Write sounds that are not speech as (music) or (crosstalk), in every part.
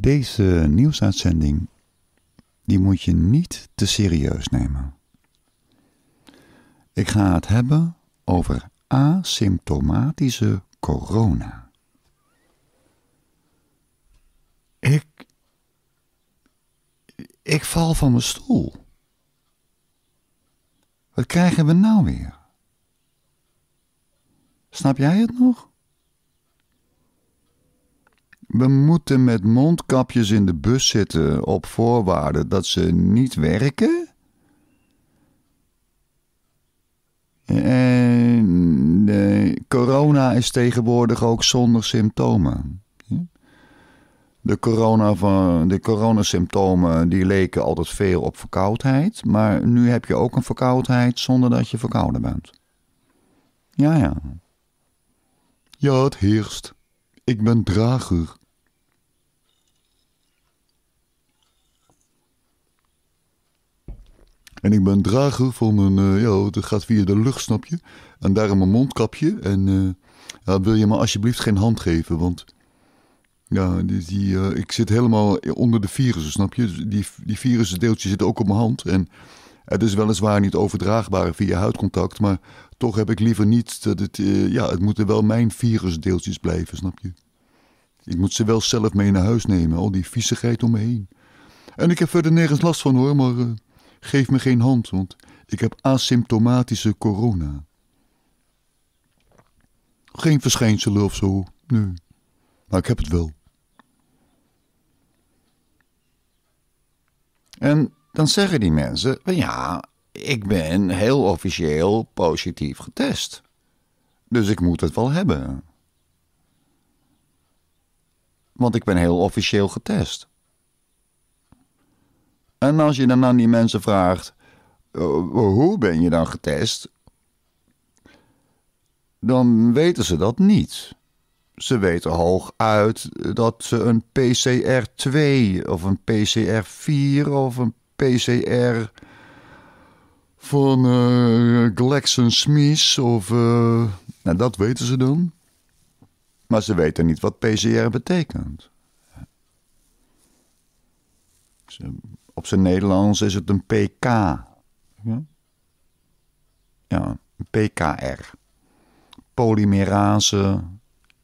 Deze nieuwsuitzending die moet je niet te serieus nemen. Ik ga het hebben over asymptomatische corona. Ik. Ik val van mijn stoel. Wat krijgen we nou weer? Snap jij het nog? We moeten met mondkapjes in de bus zitten op voorwaarde dat ze niet werken? En de eh, corona is tegenwoordig ook zonder symptomen. De, corona van, de coronasymptomen die leken altijd veel op verkoudheid, maar nu heb je ook een verkoudheid zonder dat je verkouden bent. Ja, ja. Ja, het heerst. Ik ben drager. En ik ben drager van een, uh, ja, dat gaat via de lucht, snap je? En daarom mijn mondkapje. En uh, ja, wil je me alsjeblieft geen hand geven, want ja, die, eh, ik zit helemaal onder de virussen, snap je? Dus die, die virusdeeltjes zitten ook op mijn hand. En het is weliswaar niet overdraagbaar via huidcontact, maar toch heb ik liever niet dat het, ja, het moeten wel mijn virusdeeltjes blijven, snap je? Ik moet ze wel zelf mee naar huis nemen, al die viezigheid om me heen. En ik heb verder nergens last van hoor, maar... Geef me geen hand, want ik heb asymptomatische corona. Geen verschijnselen of zo, nee. Maar ik heb het wel. En dan zeggen die mensen: ja, ik ben heel officieel positief getest. Dus ik moet het wel hebben. Want ik ben heel officieel getest. En als je dan aan die mensen vraagt: eh, eh, hoe ben je dan getest? Dan weten ze dat niet. Ze weten hooguit dat ze een PCR-2 of een PCR-4 of een PCR van uh, eh, Glaxon Smies of. nou, dat weten ze dan. Maar ze weten niet wat PCR betekent. Ze op zijn Nederlands is het een PK. Ja, een PKR. Polymerase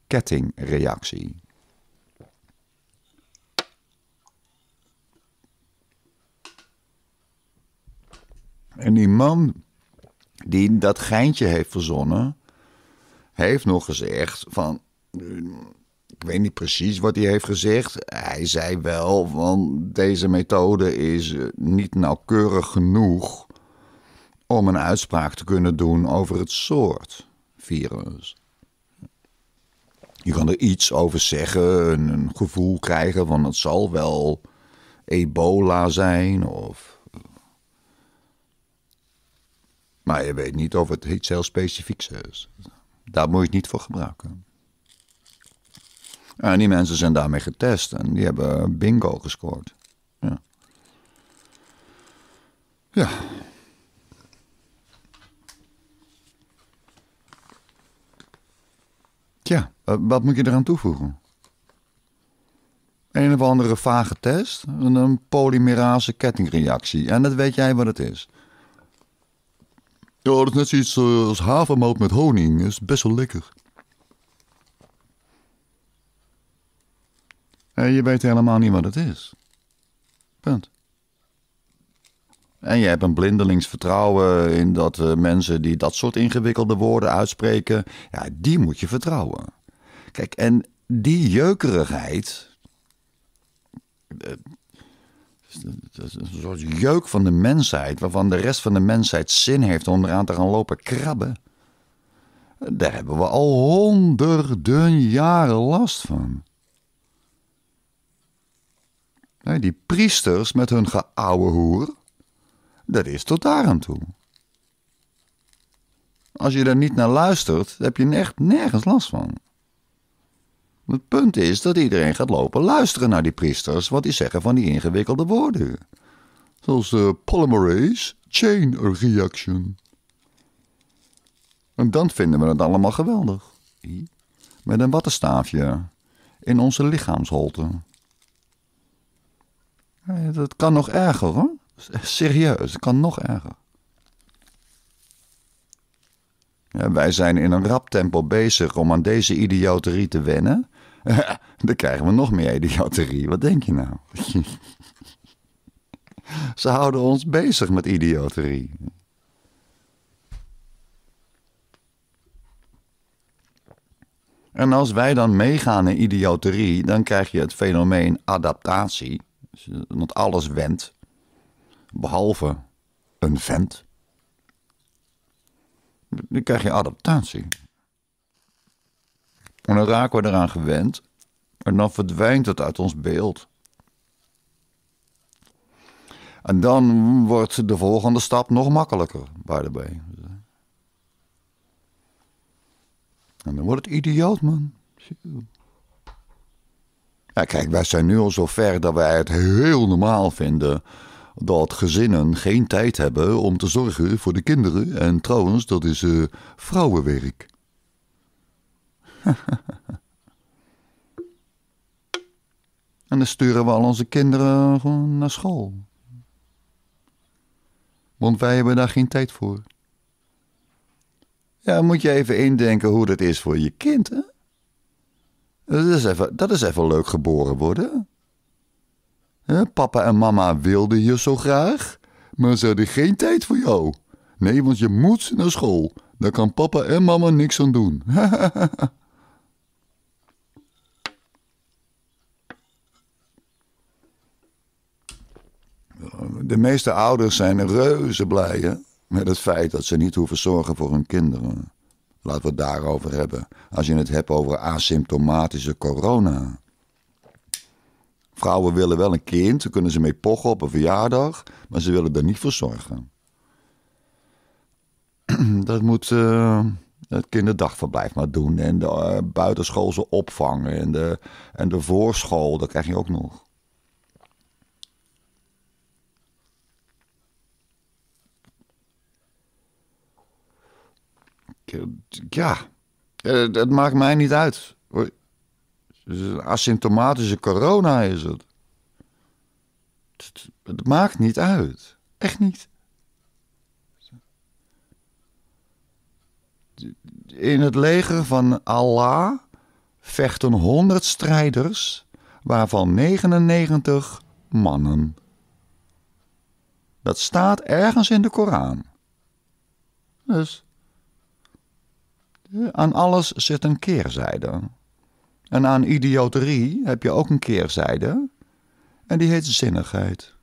kettingreactie. En die man die dat geintje heeft verzonnen, heeft nog gezegd van weet niet precies wat hij heeft gezegd. Hij zei wel van deze methode is eh, niet nauwkeurig genoeg om een uitspraak te kunnen doen over het soort virus. Je kan er iets over zeggen, een, een gevoel krijgen van het zal wel ebola zijn of... Maar je weet niet of het iets heel specifieks is. Daar moet je het niet voor gebruiken en die mensen zijn daarmee getest en die hebben bingo gescoord. Ja. ja. Tja, wat moet je eraan toevoegen? Een of andere vage test, een polymerase kettingreactie. En dat weet jij wat het is. Ja, dat is net zoiets eh, als havermout met honing. is best wel lekker. Eh, je weet helemaal niet wat het is. Punt. En je hebt een blindelings vertrouwen in dat eh, mensen die dat soort ingewikkelde woorden uitspreken, ja, die moet je vertrouwen. Kijk, en die jeukerigheid. Eh, een soort jeuk van de mensheid, waarvan de rest van de mensheid zin heeft om eraan te gaan lopen krabben. Daar hebben we al honderden jaren last van. Die priesters met hun geouwe hoer, dat is tot daar aan toe. Als je daar niet naar luistert, heb je echt nergens last van. Het punt is dat iedereen gaat lopen luisteren naar die priesters wat die zeggen van die ingewikkelde woorden. Zoals de polymerase chain reaction. En dan vinden we het allemaal geweldig. Met een wattenstaafje in onze lichaamsholte dat kan nog erger hoor. Serieus, het kan nog erger. Ja, wij zijn in een rap bezig om aan deze idioterie te wennen. (laughs) Dan krijgen we nog meer idioterie. Wat denk je nou? (laughs) Ze houden ons bezig met idioterie. En als wij dan meegaan in idioterie, dan krijg je het fenomeen adaptatie. Want alles went, Behalve een vent. Dan krijg je adaptatie. En dan raken we eraan gewend. En dan verdwijnt het uit ons beeld. En dan wordt de volgende stap nog makkelijker, by the En dan wordt het idioot, man. Ja, kijk, wij zijn nu al zo ver dat wij het heel normaal vinden dat gezinnen geen tijd hebben om te zorgen voor de kinderen. En trouwens, dat is eh, vrouwenwerk. (laughs) en dan sturen we al onze kinderen gewoon naar school. Want wij hebben daar geen tijd voor. Ja, moet je even indenken hoe dat is voor je kind, hè? Dat is even, dat is even leuk geboren worden. papa en mama wilden je zo graag, maar ze hadden geen tijd voor jou. Nee, want je moet naar school. Daar kan papa en mama niks aan doen. (laughs) De meeste ouders zijn reuze blij met het feit dat ze niet hoeven zorgen voor hun kinderen. Laten we het daarover hebben. Als je het hebt over asymptomatische corona. Vrouwen willen wel een kind, daar kunnen ze mee pochen op een verjaardag, maar ze willen er niet voor zorgen. (clears throat) Dat moet eh, het kinderdagverblijf maar doen en de uh, buitenschoolse opvang en de, en de voorschool, dat krijg je ook nog. Eh, ja, eh, het maakt mij niet uit. Asymptomatische corona is het. Het maakt niet uit. Echt niet. In het leger van Allah vechten 100 strijders, waarvan 99 mannen. Dat staat ergens in de Koran. Dus aan alles zit een keerzijde. En aan idioterie heb je ook een keerzijde, en die heet zinnigheid.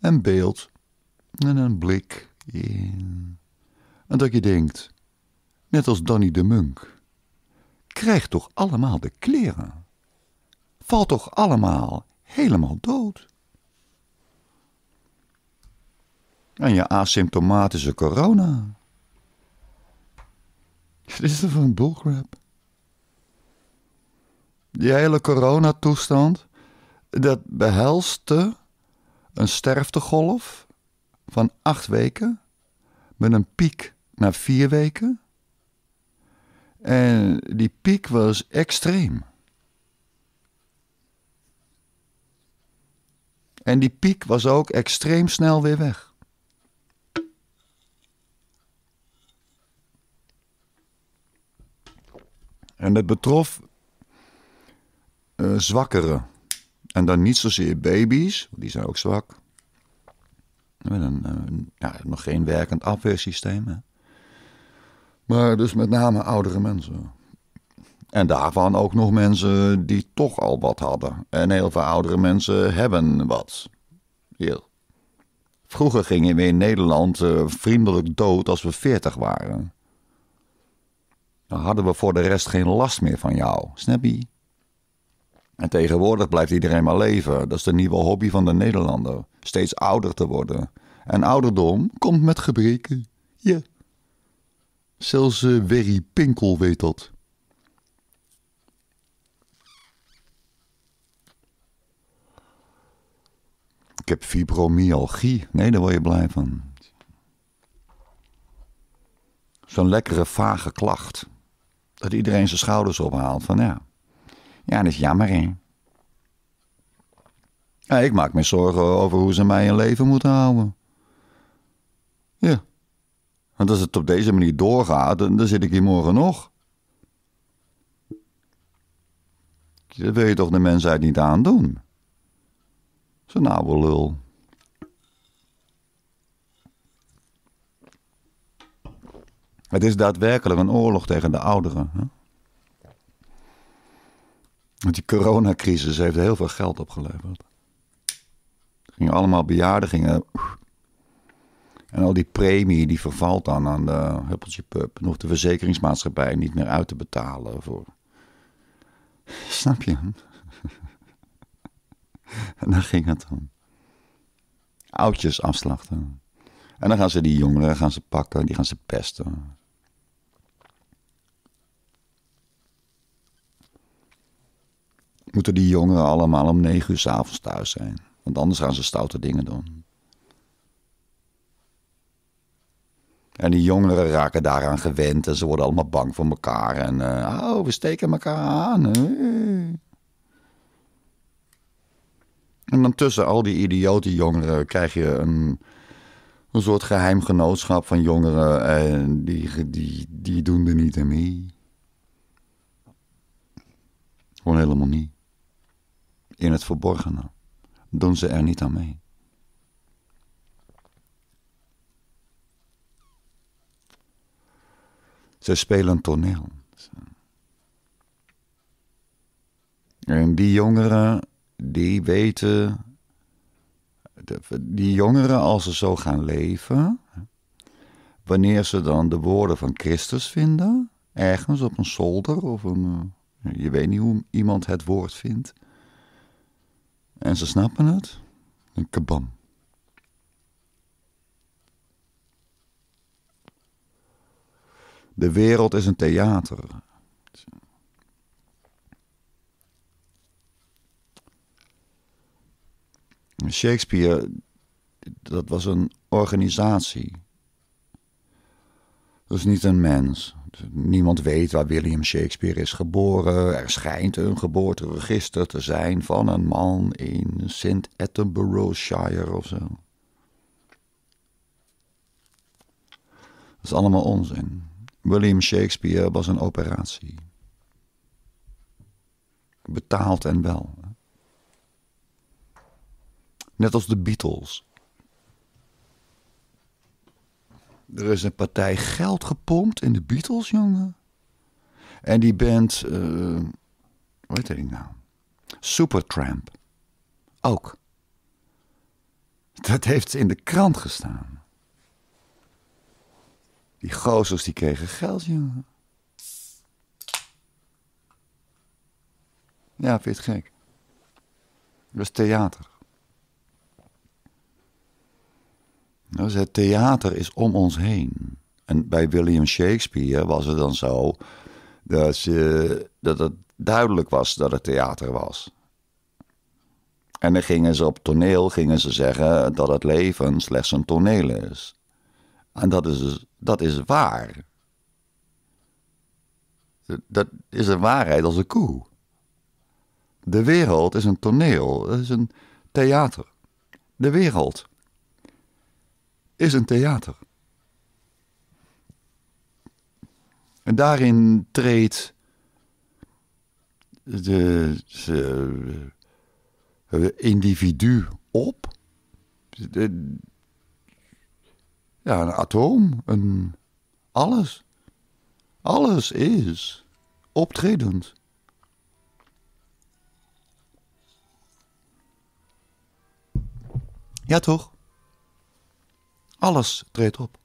Een beeld en een blik En dat je denkt, net als Danny de Munk, krijg toch allemaal de kleren? Valt toch allemaal helemaal dood? En je asymptomatische corona. Wat is toch een bullcrap? Die hele coronatoestand, dat behelste een sterftegolf van acht weken, met een piek na vier weken. En die piek was extreem. En die piek was ook extreem snel weer weg. En dat betrof uh, eh, zwakkeren. En dan niet zozeer baby's, die zijn ook zwak. Met een, eh, ja, nog geen werkend afweersysteem. Maar dus met name oudere mensen. En daarvan ook nog mensen die toch al wat hadden. En heel veel oudere mensen hebben wat. Heel. Vroeger gingen we in Nederland eh, vriendelijk dood als we veertig waren. Dan hadden we voor de rest geen last meer van jou, snap En tegenwoordig blijft iedereen maar leven. Dat is de nieuwe hobby van de Nederlander. Steeds ouder te worden. En ouderdom komt met gebreken. Ja. Zelfs uh, Werry Pinkel weet dat. Ik heb fibromyalgie. Nee, daar word je blij van. Zo'n lekkere vage klacht. Dat iedereen zijn schouders ophaalt van ja, ja dat is jammer hè. Ja, ik maak me zorgen over hoe ze mij in leven moeten houden. Ja. Want als het op deze manier doorgaat, dan, zit ik hier morgen nog. Dat wil je toch de mensheid niet aandoen? Zo'n oude lul. Het is daadwerkelijk een oorlog tegen de ouderen. Hè? Want die coronacrisis heeft heel veel geld opgeleverd. Het gingen allemaal bejaarden, En al die premie die vervalt dan aan de huppeltje pup. En de verzekeringsmaatschappij niet meer uit te betalen voor... (laughs) Snap je? (laughs) en daar ging het dan Oudjes afslachten. En dan gaan ze die jongeren gaan ze pakken, die gaan ze pesten. moeten die jongeren allemaal om negen uur s avonds thuis zijn. Want anders gaan ze stoute dingen doen. En die jongeren raken daaraan gewend en ze worden allemaal bang voor elkaar. En eh, oh, we steken elkaar aan. En dan tussen al die idiote jongeren krijg je een, een soort geheim genootschap van jongeren. En die, die, die doen er niet aan mee. Gewoon helemaal niet in het verborgene. Doen ze er niet aan mee. Ze spelen toneel. En die jongeren, die weten. Die jongeren, als ze zo gaan leven. Wanneer ze dan de woorden van Christus vinden, ergens op een zolder of een. Eh, je weet niet hoe iemand het woord vindt. En ze snappen het. En kabam. De wereld is een theater. Shakespeare, dat was een organisatie. Dus niet een mens. Niemand weet waar William Shakespeare is geboren. Er schijnt een geboorteregister te zijn van een man in St. Attenboroughshire of zo. Dat is allemaal onzin. William Shakespeare was een operatie. Betaald en wel. Net als de Beatles. Er is een partij geld gepompt in de Beatles, jongen. En die band, uh, hoe heet die nou? Supertramp. Ook. Dat heeft in de krant gestaan. Die gozers die kregen geld, jongen. Ja, vind je het gek? Dat is theater. Dus het theater is om ons heen. En bij William Shakespeare was het dan zo dat, ze, eh, dat het duidelijk was dat het theater was. En dan gingen ze op toneel gingen ze zeggen dat het leven slechts een toneel is. En dat is, dus, dat is waar. Dat is een waarheid als een koe. De wereld is een toneel, is een theater. De wereld is een theater. En daarin treedt de, de, de individu op. ja, een atoom, een alles. Alles is optredend. Ja, toch? Alles treedt op.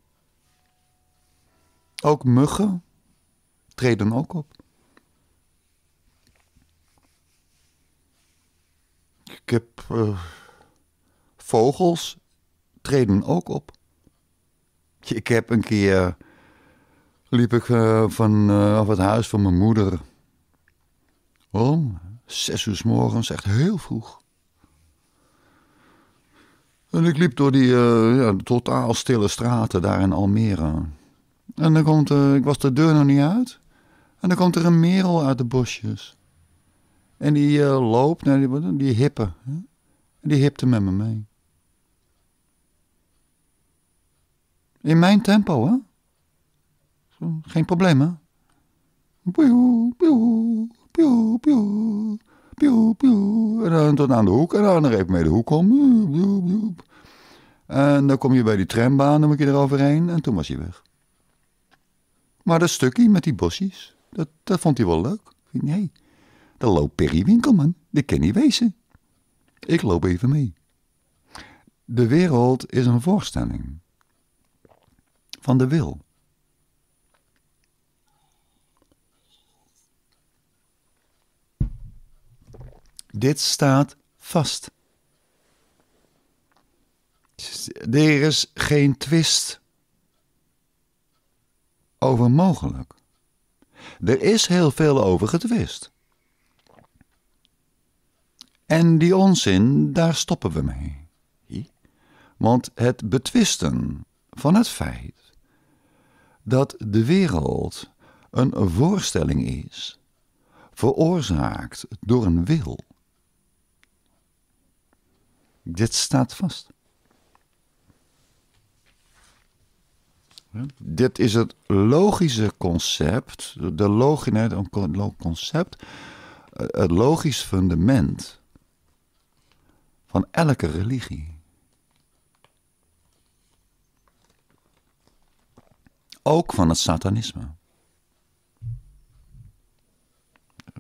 Ook muggen treden ook op. Ik heb eh, vogels treden ook op. Ik heb een keer liep ik uh, van uh, het huis van mijn moeder. om Zes uur s morgens, echt heel vroeg. En ik liep door die eh, totaal stille straten daar in Almere. En dan komt, eh, ik was de deur nog niet uit. En dan komt er een merel uit de bosjes. En die eh, loopt naar die, die hippen. En die hipte met me mee. In mijn tempo, hè? Geen probleem, hè? Piu, piu, piu, piu. En dan tot aan de hoek. En dan even mee de hoek om. en dan kom je bij die trambaan, dan moet je eroverheen. En toen was hij weg. Maar dat stukje met die bosjes, dat, dat vond hij wel leuk. Nee, dat loopt Perry Winkelman. ken kan niet wezen. Ik loop even mee. De wereld is een voorstelling van de wil. Dit staat vast. Er is geen twist over mogelijk. Er is heel veel over getwist. En die onzin, daar stoppen we mee. Want het betwisten van het feit dat de wereld een voorstelling is, veroorzaakt door een wil, dit staat vast. Dit is het logische concept, de logine concept, eh, het logisch fundament van elke religie. Ook van het satanisme.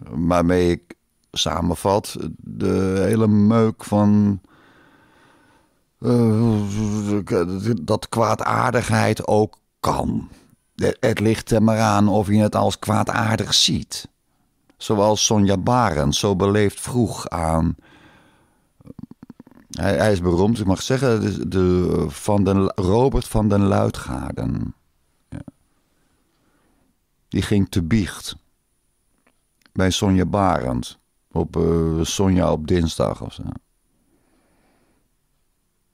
Waarmee ik samenvat de hele meuk van eh, dat kwaadaardigheid ook kan. Het ligt er maar aan of je het als kwaadaardig ziet. Zoals Sonja Barend zo beleefd vroeg aan. Eh, hij, hij is beroemd, ik mag zeggen, de, de, van Robert van den Luitgaarden. Ja. Die ging te biecht bij Sonja Barend. Op eh, Sonja op dinsdag of zo.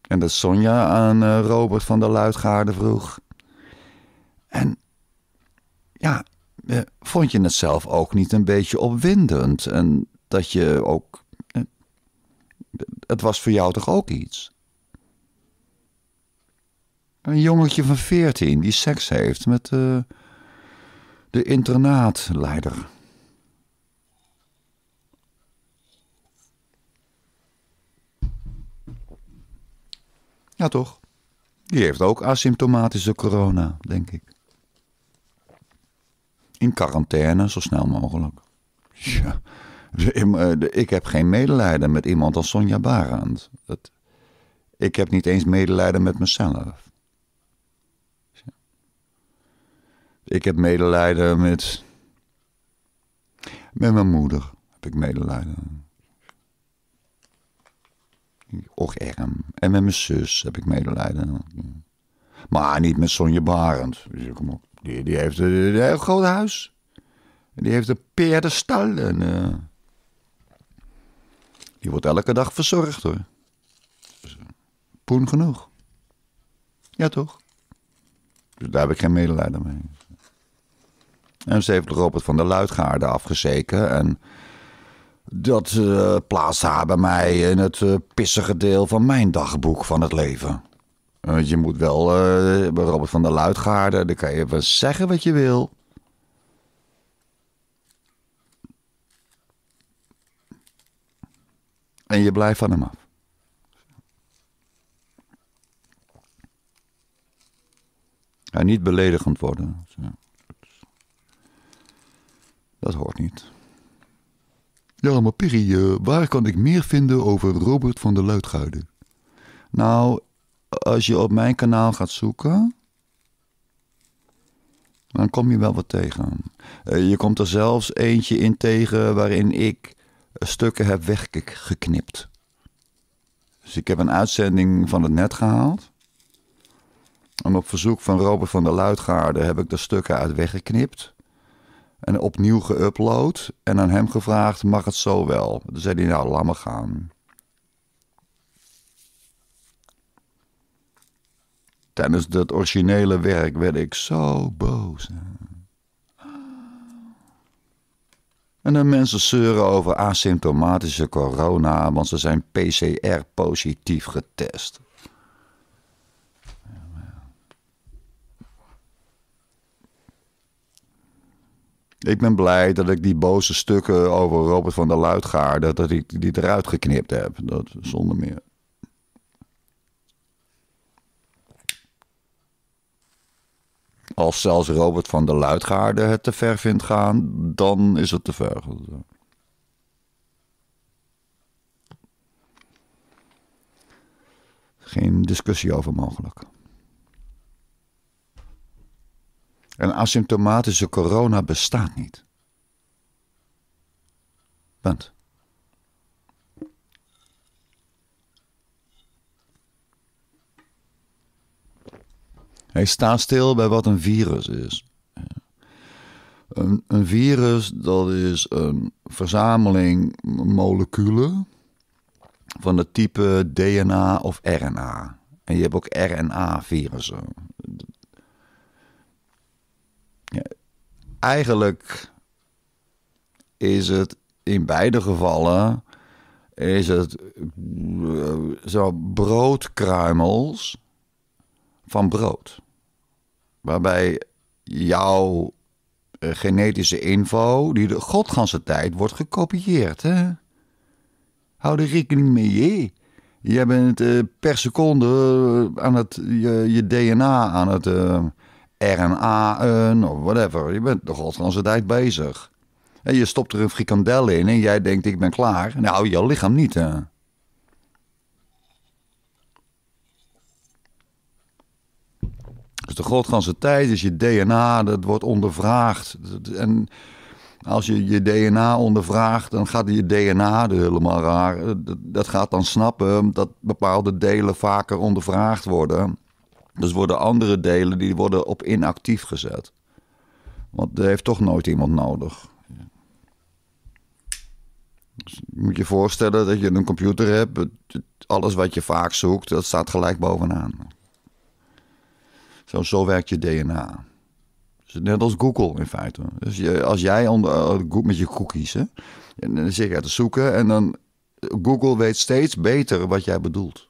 En dat Sonja aan eh, Robert van der Luitgaarde vroeg. En ja, eh, vond je het zelf ook niet een beetje opwindend? En dat je ook. Eh, het was voor jou toch ook iets? Een jongetje van veertien die seks heeft met de internaatleider. Ja, toch? Die heeft ook asymptomatische corona, denk ik. In quarantaine, zo snel mogelijk. Ja. Eh, ik heb geen medelijden met iemand als Sonja Barend. ik heb niet eens medelijden met mezelf. Ik heb medelijden met. met mijn moeder. Heb ik medelijden. Och erm. En met mijn zus heb ik medelijden. Maar niet met Sonja Barend. Die, die heeft een, heel groot huis. Die heeft een peerdenstal. En, eh, die wordt elke dag verzorgd hoor. Dus, eh, poen genoeg. Ja toch? Dus daar heb ik geen medelijden mee. En ze heeft Robert van der Luitgaarde afgezeken. En dat uh, plaatst haar bij mij in het eh, pissige deel van mijn dagboek van het leven. Uh, je moet wel bij Robert van der Luitgaarde, dan kan je even zeggen wat je wil. En je blijft van hem af. En niet beledigend worden. Dat hoort niet maar Perry, eh, waar kan ik meer vinden over Robert van der Luitguiden? Nou, als je op mijn kanaal gaat zoeken, dan kom je wel wat tegen. Eh, je komt er zelfs eentje in tegen waarin ik stukken heb weggeknipt. Dus ik heb een uitzending van het net gehaald. En op verzoek van Robert van der Luitgaarde heb ik de stukken uit weggeknipt en opnieuw geüpload en aan hem gevraagd: mag het zo wel? Toen zei hij: Nou, laat maar gaan. Tijdens dat originele werk werd ik zo boos. En dan mensen zeuren over asymptomatische corona, want ze zijn PCR-positief getest. Ik ben blij dat ik die boze stukken over Robert van der Luitgaarde, dat ik die eruit geknipt heb. Dat zonder meer. Als zelfs Robert van der Luitgaarde het te ver vindt gaan, dan is het te ver. Geen discussie over mogelijk. Een asymptomatische corona bestaat niet. Want Hij staat stil bij wat een virus is. Een, een, virus, dat is een verzameling moleculen van het type DNA of RNA. En je hebt ook RNA-virussen. eigenlijk is het in beide gevallen is het eh, zo broodkruimels van brood. Waarbij jouw eh, genetische info, die de godganse tijd wordt gekopieerd. Hè? Hou er rekening mee. Je, Je bent eh, per seconde aan het, je, je DNA aan het... RNA-en of whatever. Je bent de godganse tijd bezig. En je stopt er een frikandel in en jij denkt ik ben klaar. Nou, jouw lichaam niet Dus de godganse tijd is dus je DNA, dat wordt ondervraagd. En als je je DNA ondervraagt, dan gaat je DNA helemaal raar. Dat gaat dan snappen dat bepaalde delen vaker ondervraagd worden. Dus worden andere delen die worden op inactief gezet. Want er heeft toch nooit iemand nodig. Dus moet je voorstellen dat je een computer hebt. Alles wat je vaak zoekt, dat staat gelijk bovenaan. Zo, zo werkt je DNA. Dus net als Google in feite. Dus je, als jij eh, met je cookies, hè, en dan zit je te zoeken en dan Google weet steeds beter wat jij bedoelt.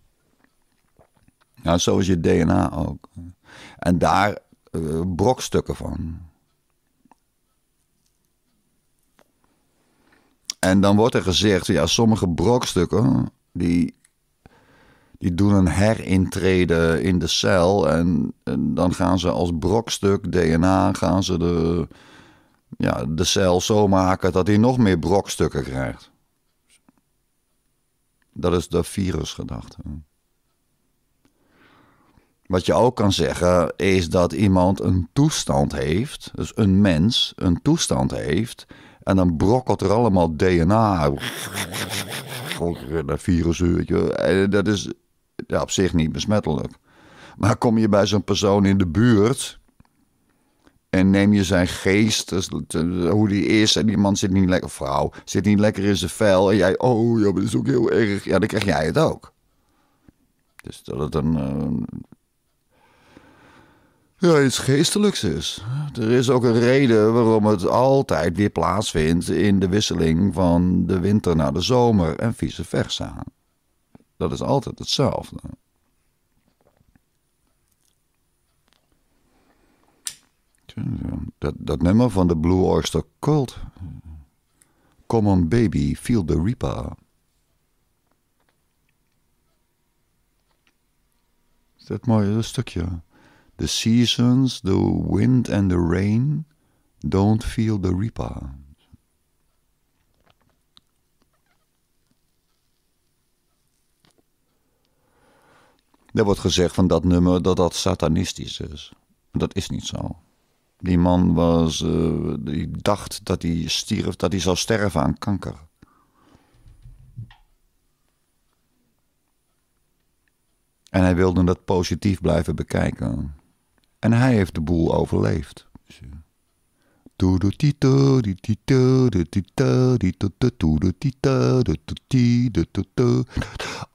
Ja, zo is je DNA ook. En daar eh, brokstukken van. En dan wordt er gezegd, ja, sommige brokstukken die, die doen een herintreden in de cel. En, en, dan gaan ze als brokstuk DNA gaan ze de, ja, de cel zo maken dat hij nog meer brokstukken krijgt. Dat is de virusgedachte. Wat je ook kan zeggen is dat iemand een toestand heeft, dus een mens een toestand heeft, en dan brokkelt er allemaal DNA. Dat virusuurtje. Dat is ja, op zich niet besmettelijk. Maar kom je bij zo'n persoon in de buurt. En neem je zijn geest, dus, dus hoe die is. En die man zit niet lekker, vrouw, zit niet lekker in zijn vel. En jij, oh ja, dat is ook heel erg. Ja, dan krijg jij het ook. Dus dat het een, eh, ja, iets geestelijks is. Er is ook een reden waarom het altijd weer plaatsvindt in de wisseling van de winter naar de zomer en vice versa. Dat is altijd hetzelfde. Dat, dat nummer van de Blue Oyster Cult. Come on baby, feel the reaper. Is dat mooi, dat stukje. The seasons, the wind and the rain don't feel the reaper. Er wordt gezegd van dat nummer dat dat satanistisch is. Dat is niet zo. Die man was, eh, die dacht dat hij stierf, dat hij zou sterven aan kanker. En hij wilde dat positief blijven bekijken. En hij heeft de boel overleefd. Dus, eh,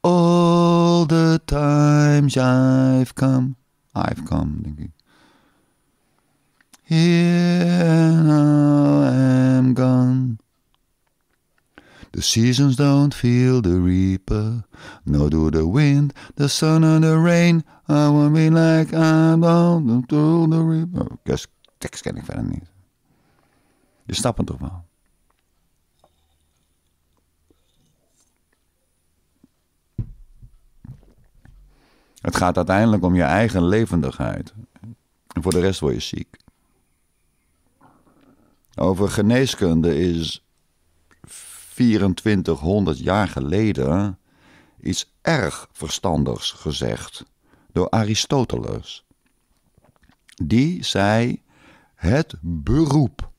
All the times I've come. I've come, denk ik. Here I am gone. The seasons don't feel the reaper, nor do the wind, the sun, and the rain. I will be like I'm on to the reaper. Oh, tekst ken ik verder niet. Je snapt het toch wel? Het gaat uiteindelijk om je eigen levendigheid. En voor de rest word je ziek. Over geneeskunde is 2400 jaar geleden iets erg verstandigs gezegd door Aristoteles. Die zei het beroep.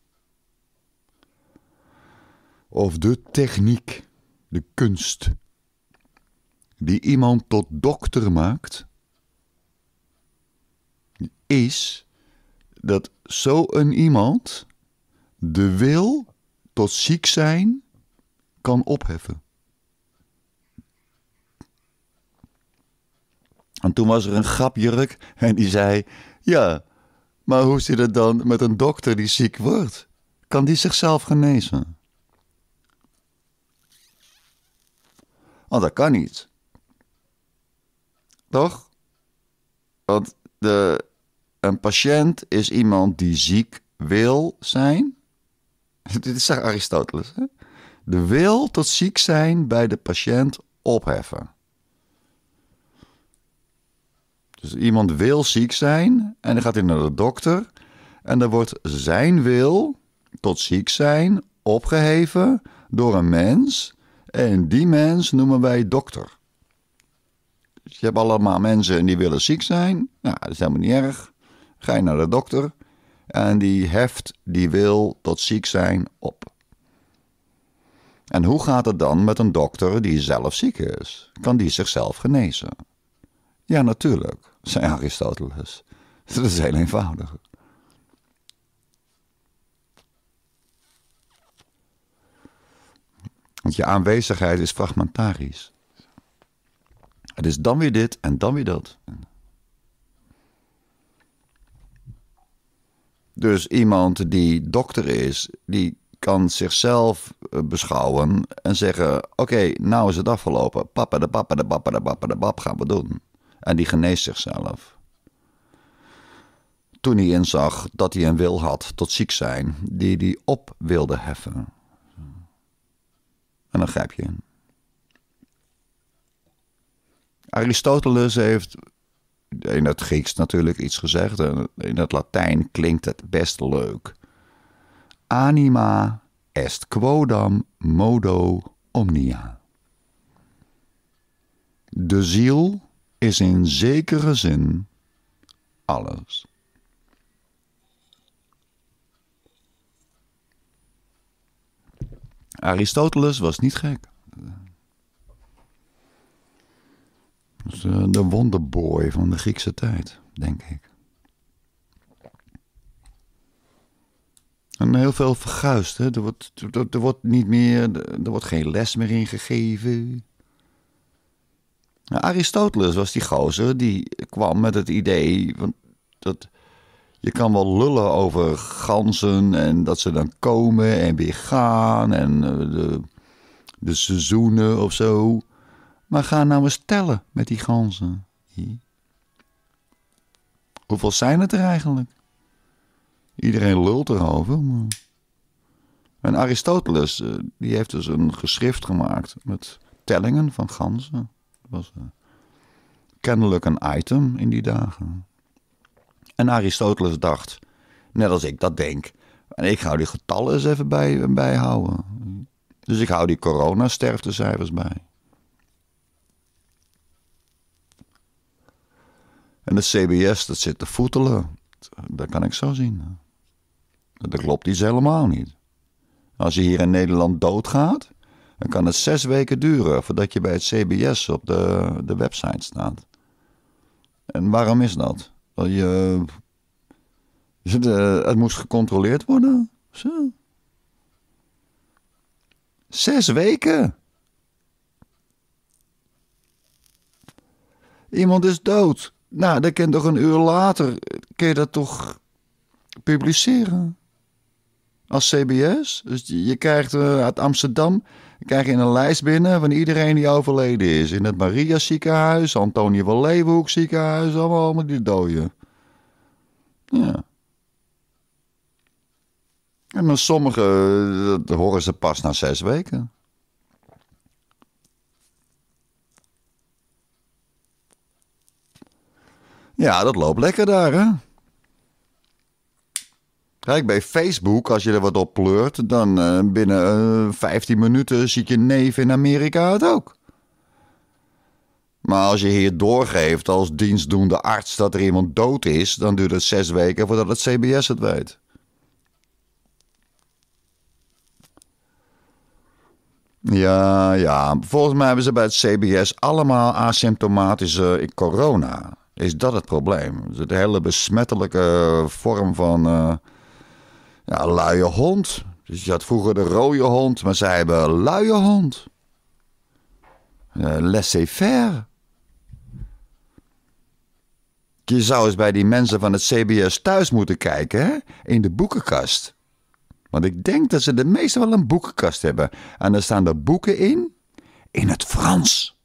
Of de techniek, de kunst, die iemand tot dokter maakt, is dat zo'n iemand de wil tot ziek zijn kan opheffen. En toen was er een grapjurk en die zei: Ja, maar hoe zit het dan met een dokter die ziek wordt? Kan die zichzelf genezen? Want dat kan niet. Toch? Want de, een patiënt is iemand die ziek wil zijn. (laughs) Dit is zag Aristoteles. Hè? de wil tot ziek zijn bij de patiënt opheffen. Dus iemand wil ziek zijn en dan gaat hij naar de dokter en dan wordt zijn wil tot ziek zijn opgeheven door een mens en die mens noemen wij dokter. Dus je hebt allemaal mensen die willen ziek zijn, nou dat is helemaal niet erg. Ga je naar de dokter en die heft die wil tot ziek zijn op. En hoe gaat het dan met een dokter die zelf ziek is? Kan die zichzelf genezen? Ja, natuurlijk, zei Aristoteles. (laughs) Dat is heel eenvoudig. Want je aanwezigheid is fragmentarisch. Het is dan weer dit en dan weer dat. Dus iemand die dokter is, die kan zichzelf eh, beschouwen en zeggen: Oké, nou is het afgelopen. Papa de papa de papa de papa de bab gaan we doen. En die geneest zichzelf. Toen hij inzag dat hij een wil had tot ziek zijn, die hij op wilde heffen. En dan grijp je in. Aristoteles heeft in het Grieks natuurlijk iets gezegd. En in het Latijn klinkt het best leuk anima est quodam modo omnia. De ziel is in zekere zin alles. Aristoteles was niet gek. Was eh, de wonderboy van de Griekse tijd, denk ik. En heel veel verguisd. Hè? Er, wordt, er, er, wordt niet meer, er wordt geen les meer in gegeven. Nou, Aristoteles was die gozer die kwam met het idee dat je kan wel lullen over ganzen en dat ze dan komen en weer gaan en eh, de, de seizoenen of zo. Maar ga nou eens tellen met die ganzen. Hm? Hoeveel zijn het er eigenlijk? Iedereen lult erover. Maar... En Aristoteles, eh, die heeft dus een geschrift gemaakt met tellingen van ganzen. Dat was eh, kennelijk een item in die dagen. En Aristoteles dacht, net als ik dat denk, en ik hou die getallen eens even bij, bijhouden. Dus ik hou die coronasterftecijfers bij. En de CBS, dat zit te voetelen. Dat kan ik zo zien. Dat klopt iets helemaal niet. Als je hier in Nederland doodgaat, dan kan het zes weken duren voordat je bij het CBS op de, de website staat. En waarom is dat? je, het moest gecontroleerd worden. Zo. Zes weken. Iemand is dood. Nou, dan kan toch een uur later kun je dat toch publiceren als CBS. Dus je krijgt uh, uit Amsterdam krijg je een lijst binnen van iedereen die overleden is. In het Maria ziekenhuis, Antonie van Leeuwenhoek ziekenhuis, allemaal, allemaal die doden. Ja. En dan sommigen, eh, dat horen ze pas na zes weken. Ja, dat loopt lekker daar, hè? Kijk, bij Facebook, als je er wat op pleurt, dan eh, binnen uh, eh, 15 minuten ziet je neef in Amerika het ook. Maar als je hier doorgeeft als dienstdoende arts dat er iemand dood is, dan duurt het zes weken voordat het CBS het weet. Ja, ja. Volgens mij hebben ze bij het CBS allemaal asymptomatische eh, corona. Is dat het probleem? De hele besmettelijke vorm van ja, luie hond. Dus je had vroeger de rode hond, maar zij hebben luie hond. Uh, laissez-faire. Je zou eens bij die mensen van het CBS thuis moeten kijken, hè? in de boekenkast. Want ik denk dat ze de meeste wel een boekenkast hebben. En daar staan er boeken in, in het Frans.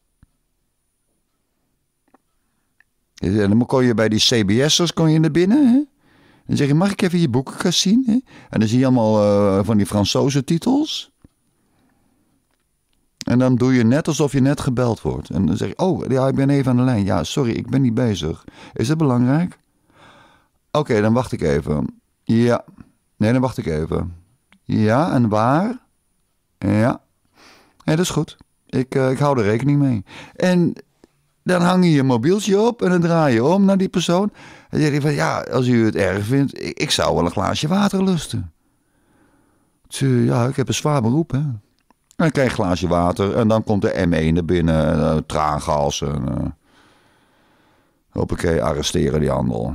En dan kon je bij die CBS'ers kon je naar binnen, hè? dan zeg je, mag ik even je boekenkast zien? En dan zie je allemaal eh, van die Franse titels. En dan doe je net alsof je net gebeld wordt. En dan zeg je, oh, ja, ik ben even aan de lijn. Ja, sorry, ik ben niet bezig. Is dat belangrijk? Oké, dan wacht ik even. Ja. Nee, dan wacht ik even. Ja, en waar? Ja. Nee, dat is goed. Ik, eh, ik hou er rekening mee. En dan hang je je mobieltje op en dan draai je om naar die persoon. En zeg je van, ja, als u het erg vindt, ik, ik zou wel een glaasje water lusten. ja, ik heb een zwaar beroep, hè. En dan krijg je een glaasje water en dan komt de M1 er binnen, uh, traangas en... Eh, arresteren die handel.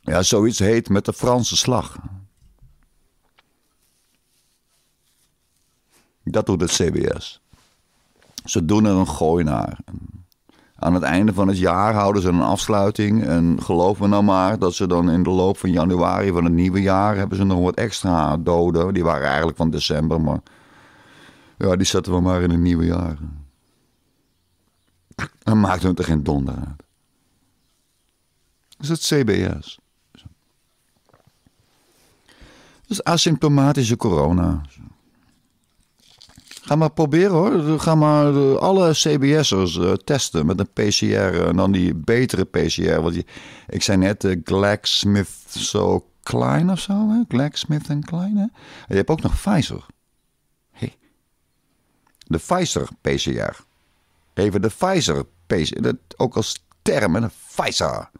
Ja, zoiets heet met de Franse slag. Dat doet het CBS. Ze doen er een gooi naar. Aan het einde van het jaar houden ze een afsluiting. En geloof me nou maar dat ze dan in de loop van januari van het nieuwe jaar... hebben ze nog wat extra doden. Die waren eigenlijk van december, maar... Ja, die zetten we maar in het nieuwe jaar. En maakt het er geen donder uit. Dat is het CBS. Dat is asymptomatische corona. Ga maar proberen hoor. Ga maar alle CBS'ers eh, testen met een PCR. Eh, en dan die betere PCR. Want die, ik zei net uh, eh, Glaxsmith zo Klein of zo. Hè? en Klein. Hè? En je hebt ook nog Pfizer. Hey. De Pfizer PCR. Even de Pfizer PCR. ook als term. een Pfizer.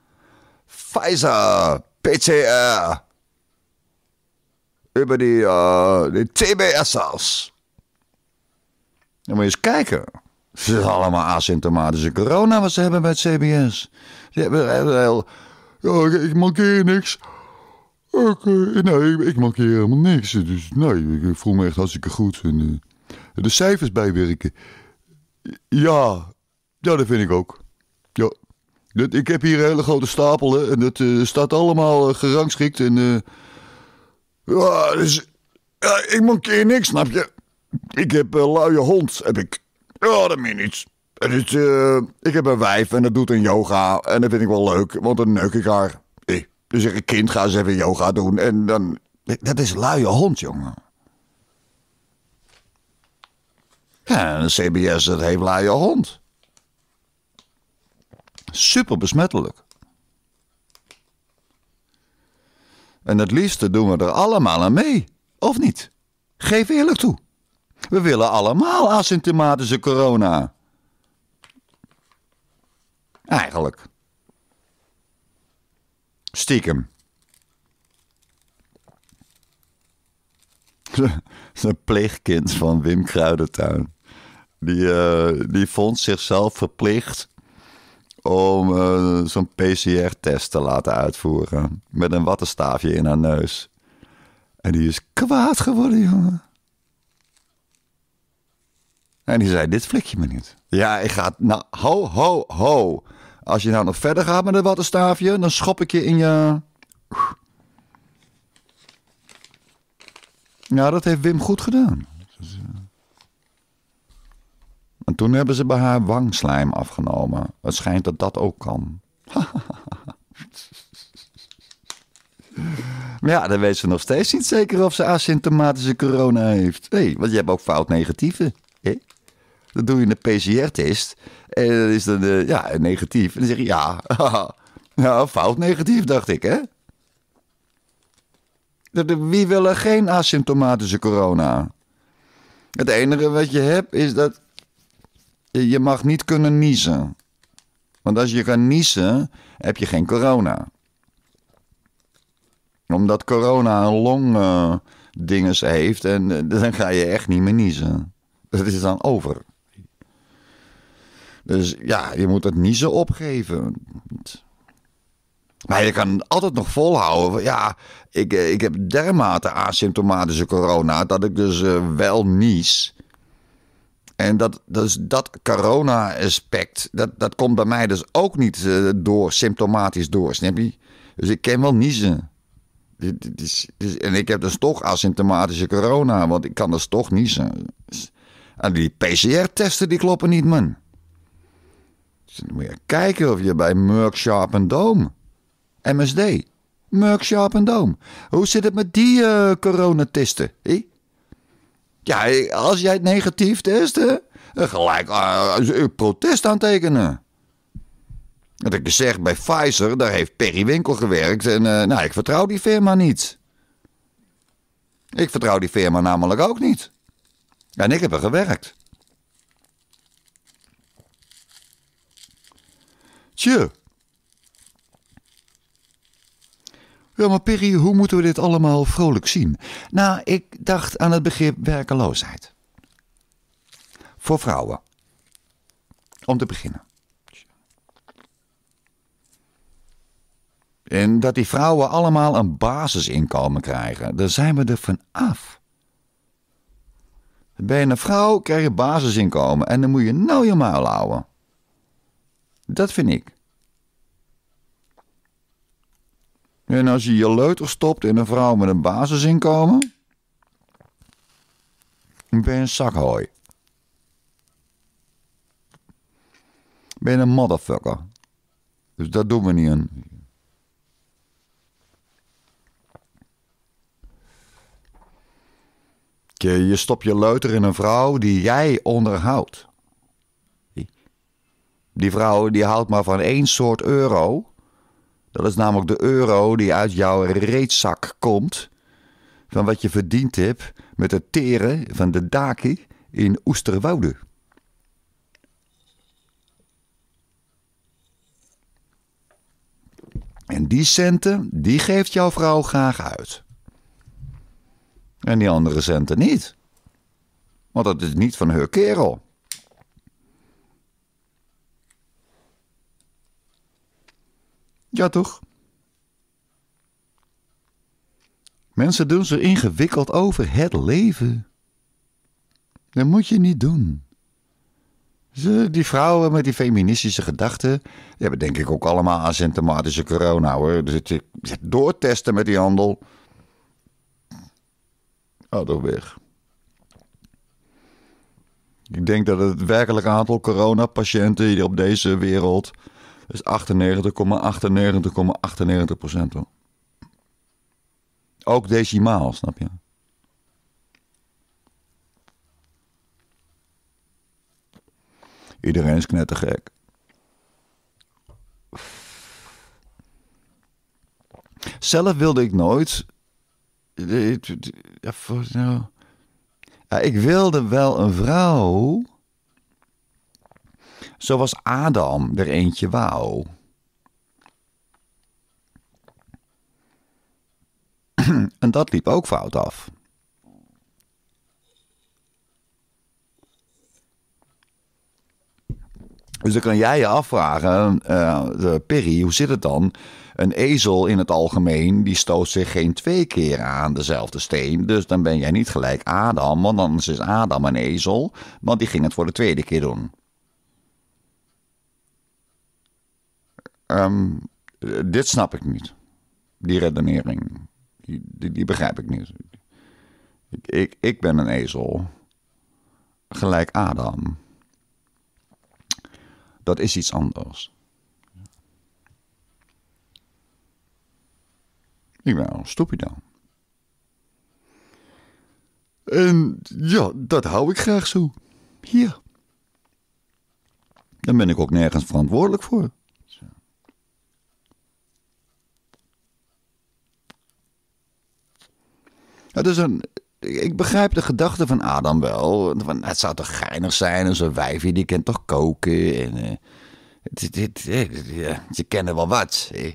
Pfizer PCR. Über die, die TBS'ers. Dan moet je eens kijken. Ze zijn allemaal asymptomatische corona wat ze hebben bij het CBS. Ze hebben heel... Ja, ik mankeer niks. Ik, eh, nee, ik mankeer helemaal niks. Dus nee, ik voel me echt hartstikke goed. En, eh, de cijfers bijwerken. Ja, ja, dat vind ik ook. Ja. Dat, ik heb hier een hele grote stapel en dat eh, staat allemaal gerangschikt. En, ja, dus, ja, ik mankeer niks, snap je? Ik heb een eh, luie hond, heb ik. Ja, oh, dat meen iets. En het, eh, ik heb een wijf en dat doet een yoga. En dat vind ik wel leuk, want dan neuk ik haar. Eh. Dus ik kind, ga eens even yoga doen. En dan... Dat is luie hond, jongen. Ja, en CBS, dat heeft luie hond. Super besmettelijk. En het liefste doen we er allemaal aan mee, of niet? Geef eerlijk toe. We willen allemaal asymptomatische corona. Eigenlijk. Stiekem. (laughs) Een pleegkind van Wim Kruidentuin. Die, eh, die vond zichzelf verplicht om eh, zo'n PCR-test te laten uitvoeren. Met een wattenstaafje in haar neus. En die is kwaad geworden, jongen. En nou, die zei, dit flik je me niet. Ja, ik ga... Nou, ho, ho, ho. Als je nou nog verder gaat met dat wattenstaafje, dan schop ik je in je... Ja, dat heeft Wim goed gedaan. Dus, eh. En toen hebben ze bij haar wangslijm afgenomen. Het schijnt dat dat ook kan. (laughs) maar ja, dan weet ze nog steeds niet zeker of ze asymptomatische corona heeft. Hé, hey, want je hebt ook fout negatieve. Dat doe je een PCR-test. En dan is dat eh, ja, negatief. En dan zeg je ja. (laughs) nou, fout negatief, dacht ik, hè? Wie wil er geen asymptomatische corona? Het enige wat je hebt is dat je mag niet kunnen niezen. Want als je kan niezen, heb je geen corona. Omdat corona een long uh, heeft en eh, dan ga je echt niet meer niezen. Dat is dan over. Dus ja, je moet het niet zo opgeven. Maar je kan altijd nog volhouden. Ja, ik, eh, ik heb dermate asymptomatische corona dat ik dus eh, wel nies. En dat, dus dat corona-aspect, dat, dat komt bij mij dus ook niet eh, door, symptomatisch door, snap je? Dus ik ken wel niezen. en ik heb dus toch asymptomatische corona, want ik kan dus toch niezen. En die PCR-testen, die kloppen niet, man. Dan moet je kijken of je bij Merck Sharp and Dome, MSD, Merck Sharp and Dome. Hoe zit het met die uh, coronatisten? Ja, als jij het negatief test, eh, gelijk uh, protest aantekenen. Wat ik zeg, bij Pfizer, daar heeft Perry Winkel gewerkt en nou, ik vertrouw die firma niet. Ik vertrouw die firma namelijk ook niet. En ik heb er gewerkt. Tje. Ja, maar Perry, hoe moeten we dit allemaal vrolijk zien? Nou, ik dacht aan het begrip werkeloosheid. Voor vrouwen. Om te beginnen. En dat die vrouwen allemaal een basisinkomen krijgen, daar zijn we er van af. Ben je een vrouw, krijg je basisinkomen en dan moet je nou je muil houden. Dat vind ik. En als je je leuter stopt in een vrouw met een basisinkomen, ben je een zakhooi. Ben je een motherfucker. Dus dat doen we niet aan. Je stopt je leuter in een vrouw die jij onderhoudt. Die vrouw die houdt maar van één soort euro. Dat is namelijk de euro die uit jouw reetzak komt. Van wat je verdiend hebt met het teren van de daki in Oesterwoude. En die centen, die geeft jouw vrouw graag uit. En die andere centen niet. Want dat is niet van haar kerel. Ja, toch? Mensen doen ze ingewikkeld over het leven. Dat moet je niet doen. Ze, die vrouwen met die feministische gedachten. Die hebben denk ik ook allemaal asymptomatische corona hoor. Dus het, het doortesten met die handel. Oh, toch weg. Ik denk dat het werkelijk aantal coronapatiënten op deze wereld is dus 98,98,98 procent Ook decimaal, snap je? Iedereen is knettergek. Zelf wilde ik nooit. Ja, nou. ik wilde wel een vrouw zoals Adam er eentje wou. (clears throat) en dat liep ook fout af. Dus dan kan jij je afvragen, uh, Perry, hoe zit het dan? Een ezel in het algemeen, die stoot zich geen twee keer aan dezelfde steen. Dus dan ben jij niet gelijk Adam, want anders is Adam een ezel, want die ging het voor de tweede keer doen. Ehm, dit snap ik niet. Die redenering. Die, die, begrijp ik niet. Ik, ik, ik, ben een ezel. Gelijk Adam. Dat is iets anders. Ik ben al dan? En ja, dat hou ik graag zo. Hier. Dan ben ik ook nergens verantwoordelijk voor. Het is dus een, ik begrijp de gedachte van Adam wel. Van, het zou toch geinig zijn, en zo'n wijfje die kent toch koken. En, dit, eh, dit, ze kennen wel wat. Hè?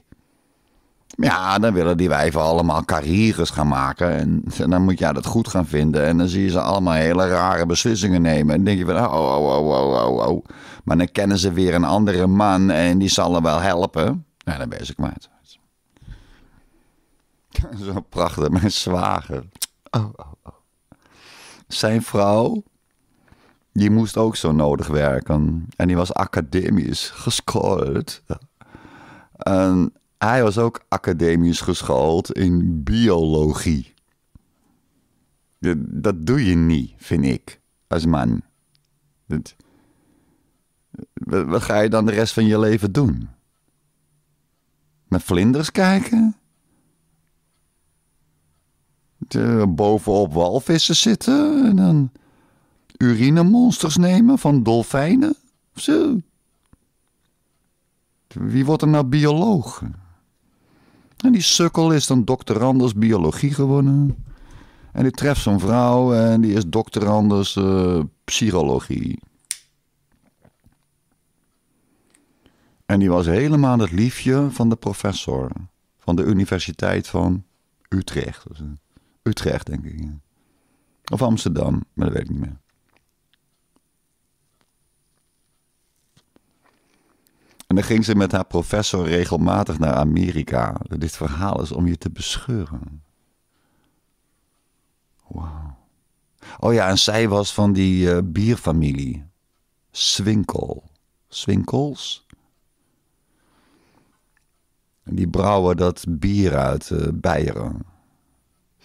Ja, dan willen die wijven allemaal carrières gaan maken. En, dan moet jij dat goed gaan vinden. En dan zie je ze allemaal hele rare beslissingen nemen. En dan denk je van, oh, oh, oh, oh, oh, oh. oh. Maar dan kennen ze weer een andere man en die zal er wel helpen. En nou, ja, dan ben ik ze kwijt. (laughs) Zo prachtig, mijn zwager. Oh, oh, oh. Zijn vrouw, die moest ook zo nodig werken. En die was academisch geschoold. En hij was ook academisch geschoold in biologie. Dat doe je niet, vind ik, als man. wat ga je dan de rest van je leven doen? met vlinders kijken? Eh, bovenop walvissen zitten en dan urinemonsters nemen van dolfijnen? zo. Wie wordt er nou bioloog? En die sukkel is dan doctorandus biologie geworden. En die treft zo'n vrouw en die is doctorandus uh, eh, psychologie. En die was helemaal het liefje van de professor van de Universiteit van Utrecht. Utrecht, denk ik. Of Amsterdam, maar dat weet ik niet meer. En dan ging ze met haar professor regelmatig naar Amerika. Dit verhaal is om je te bescheuren. Wauw. Oh ja, en zij was van die eh, bierfamilie. Swinkel. Swinkels? En die brouwen dat bier uit uh, Beieren.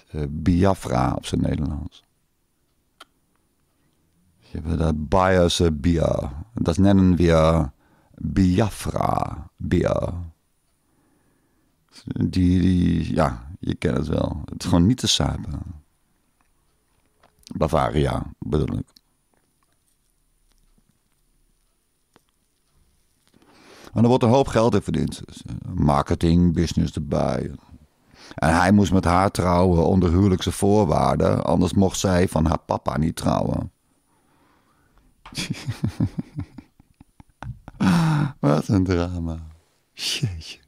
Eh, Biafra op zijn Nederlands. Je hebt dat Biase eh, bier. Dat nennen we Biafra, bier. Die, die, ja, je kent het wel. Het is gewoon niet te sapen. Bavaria, bedoel ik. En er wordt een hoop geld in verdiend. Dus, eh, marketing, business erbij. En hij moest met haar trouwen onder huwelijkse voorwaarden. Anders mocht zij van haar papa niet trouwen. (laughs) Wat een drama. Jeetje.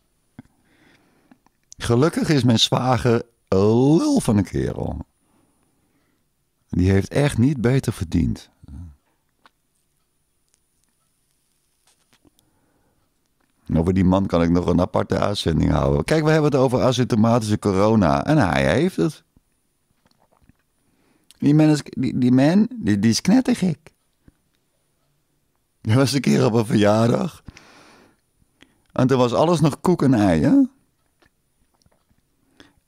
Gelukkig is mijn zwager een lul van een kerel. Die heeft echt niet beter verdiend. Over die man kan ik nog een aparte uitzending houden. Kijk, we hebben het over asymptomatische corona. En hij heeft het. Die man is, die, die man, die, Hij was een keer op een verjaardag. En toen was alles nog koek en ei,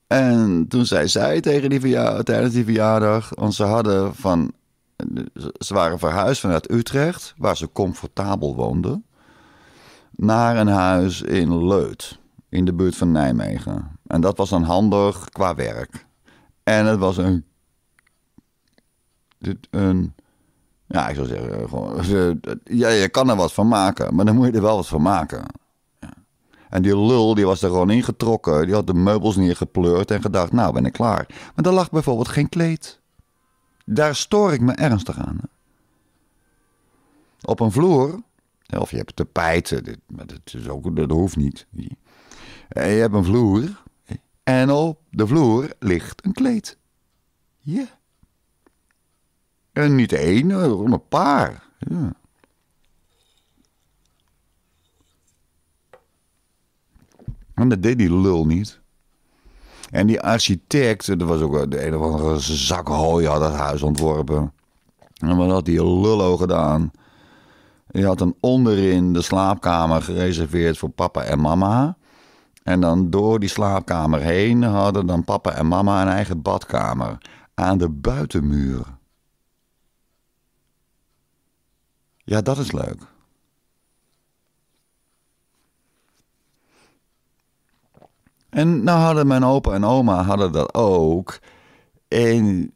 En toen zei zij tegen die tijdens die verjaardag, want ze hadden van, ze waren verhuisd vanuit Utrecht, waar ze comfortabel woonden, naar een huis in Leut, in de buurt van Nijmegen. En dat was dan handig qua werk. En het was een. een ja, ik zou zeggen, (laughs) ja, je kan er wat van maken, maar dan moet je er wel wat van maken. En die lul die was er gewoon ingetrokken. Die had de meubels neergepleurd en gedacht, nou ben ik klaar. Maar er lag bijvoorbeeld geen kleed. Daar stoor ik me ernstig aan. Op een vloer of je hebt tapijten, dit, maar dat, is ook, dat hoeft niet. Eh, je hebt een vloer en op de vloer ligt een kleed. Ja. En niet één, eh, een paar. Ja. En dat deed die lul niet. En die architect, dat was ook de een of andere zak had dat huis ontworpen. En wat had die lullo gedaan? Je had hem onderin de slaapkamer gereserveerd voor papa en mama. En dan door die slaapkamer heen hadden dan papa en mama een eigen badkamer aan de buitenmuur. Ja, dat is leuk. En nou hadden mijn opa en oma hadden dat ook. En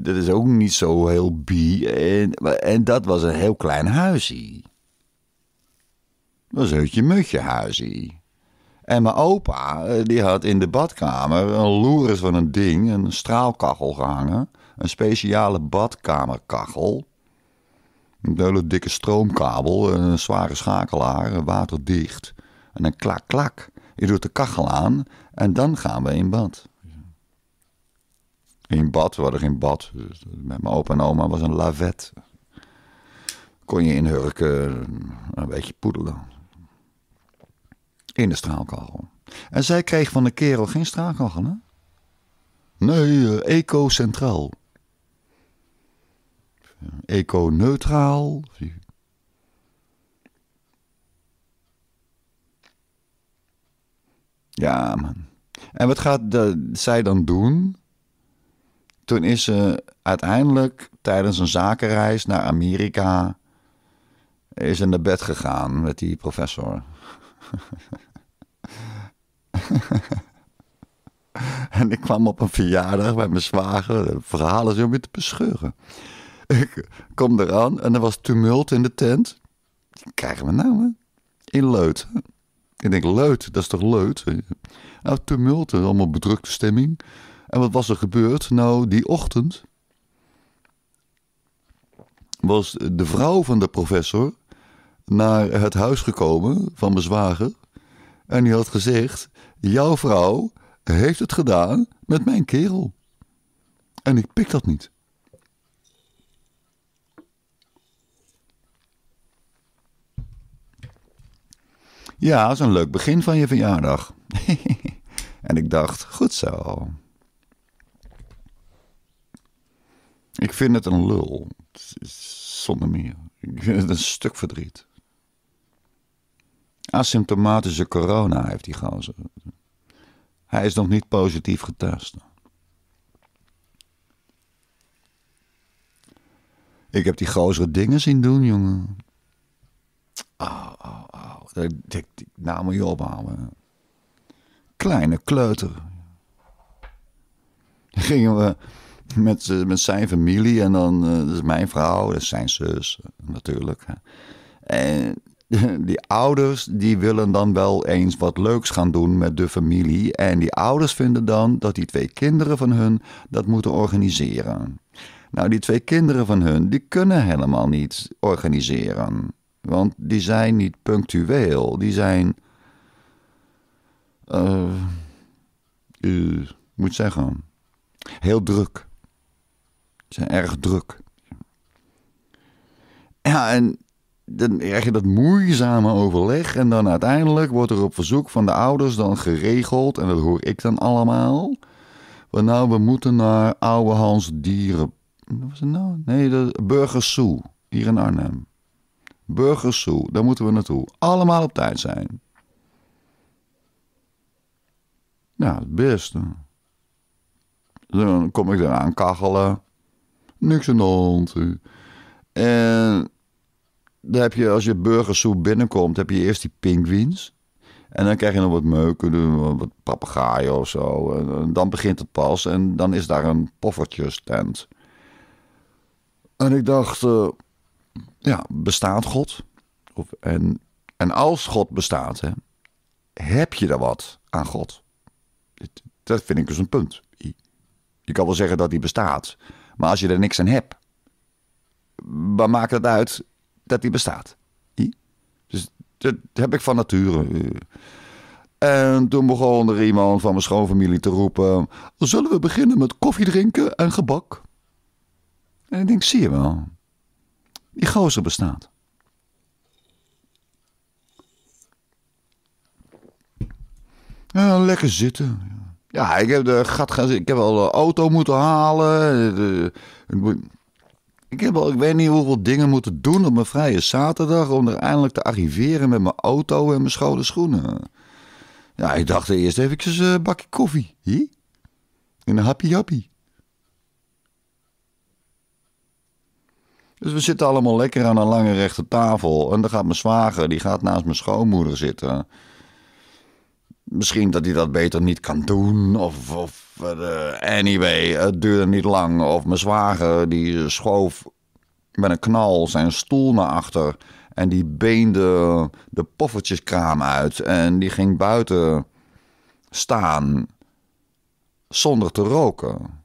dat is ook niet zo heel bi. En, en dat was een heel klein huisje. Dat was een hutje mutje huisje. En mijn opa, eh, die had in de badkamer een loeris van een ding, een straalkachel gehangen. Een speciale badkamerkachel. Een hele dikke stroomkabel, een zware schakelaar, waterdicht. En een klak-klak. Je doet de kachel aan en dan gaan we in bad in bad, we hadden geen bad. Met mijn opa en oma was een lavet. Kon je inhurken, een beetje poedelen. In de straalkachel. En zij kreeg van de kerel geen straalkachel, hè? Nee, eh, eco-centraal. Eco-neutraal. Ja, man. En wat gaat zij dan doen? Toen is ze uiteindelijk tijdens een zakenreis naar Amerika is in naar bed gegaan met die professor. (laughs) en ik kwam op een verjaardag bij mijn zwager. verhalen is om je te bescheuren. Ik kom eraan en er was tumult in de tent. Die krijgen we nou, hè? In Leut. Ik denk, Leut, dat is toch Leut? Nou, tumult, allemaal bedrukte stemming. En wat was er gebeurd? Nou, die ochtend was de vrouw van de professor naar het huis gekomen van mijn zwager. En die had gezegd: Jouw vrouw heeft het gedaan met mijn kerel. En ik pik dat niet. Ja, zo'n leuk begin van je verjaardag. (laughs) en ik dacht: Goed zo. Ik vind het een lul. Zonder meer. Ik vind het een stuk verdriet. Asymptomatische corona heeft die gozer. Hij is nog niet positief getest. Ik heb die gozer dingen zien doen, jongen. Oh, oh, oh. Nou moet je ophouden. Kleine kleuter. Gingen we eh, met, zijn familie. En dan, eh, dat is mijn vrouw, dat is zijn zus eh, natuurlijk. En (laughs) die ouders die willen dan wel eens wat leuks gaan doen met de familie. En die ouders vinden dan dat die twee kinderen van hun dat moeten organiseren. Nou, die twee kinderen van hun, die kunnen helemaal niet organiseren. Want die zijn niet punctueel. Die zijn. Uh, moet zeggen. Heel druk zijn erg druk. Ja, en dan krijg je dat moeizame overleg. En dan uiteindelijk wordt er op verzoek van de ouders dan geregeld, en dat hoor ik dan allemaal. Want nou, we moeten naar Oude Hans Dieren. Wat was het nou? Nee, de Zoo, hier in Arnhem. Zoo, daar moeten we naartoe. Allemaal op tijd zijn. Nou, het beste. Dan kom ik eraan kachelen niks in de hand. En dan heb je, als je burgersoep binnenkomt, heb je eerst die pinguïns. En dan krijg je nog wat meuken, wat papegaaien of zo. En eh, dan begint het pas en dan is daar een poffertjestent. En ik dacht, eh, ja, bestaat God? Of, en, en als God bestaat, heb je daar wat aan God? Dat vind ik dus een punt. Je kan wel zeggen dat hij bestaat, maar als je er niks aan hebt, dan maakt het uit dat die bestaat? Dus dat heb ik van nature. En toen begon er iemand van mijn schoonfamilie te roepen: Zullen we beginnen met koffie drinken en gebak? En ik denk: Zie je wel, die gozer bestaat. Ja, lekker zitten. Ja, ik heb de gat gaan Ik heb al de auto moeten halen. Ik heb al, ik weet niet hoeveel dingen moeten doen op mijn vrije zaterdag om er eindelijk te arriveren met mijn auto en mijn schone schoenen. Ja, ik dacht eerst even eh, een bakje koffie. Hier? In een happy happy. Dus we zitten allemaal lekker aan een lange rechte tafel. En dan gaat mijn zwager, die gaat naast mijn schoonmoeder zitten misschien dat hij dat beter niet kan doen. Of, of eh, anyway, het duurde niet lang. Of mijn zwager die schoof met een knal zijn stoel naar achter. En die beende de poffertjeskraam uit. En die ging buiten staan zonder te roken.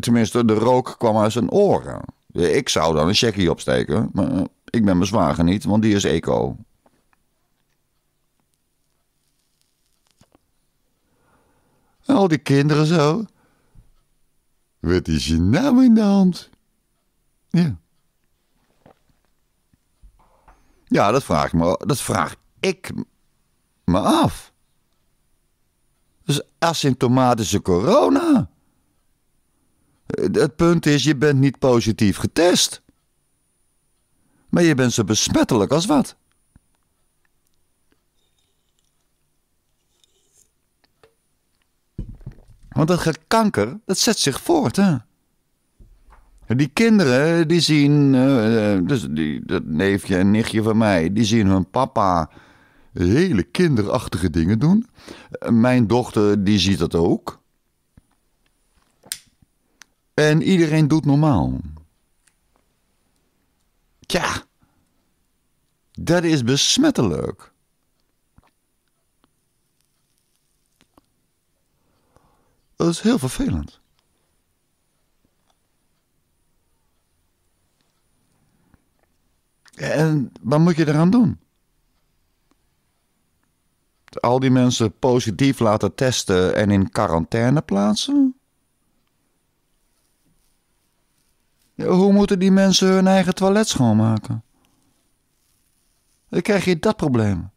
Tenminste, de rook kwam uit zijn oren. Ik zou dan een checkie opsteken. Maar ik ben mijn zwager niet, want die is eco. al die kinderen zo. Wat is je naam in de hand? Ja. Ja, dat vraag ik me, dat vraag ik me af. Dat is asymptomatische corona. Het punt is, je bent niet positief getest. Maar je bent zo besmettelijk als wat. Want dat kanker, dat zet zich voort, hè. Die kinderen, die zien, eh, eh, dus die, dat neefje en nichtje van mij, die zien hun papa hele kinderachtige dingen doen. Mijn dochter, die ziet dat ook. En iedereen doet normaal. Tja, dat is besmettelijk. Dat is heel vervelend. En wat moet je eraan doen? Al die mensen positief laten testen en in quarantaine plaatsen? Hoe moeten die mensen hun eigen toilet schoonmaken? Dan krijg je dat probleem.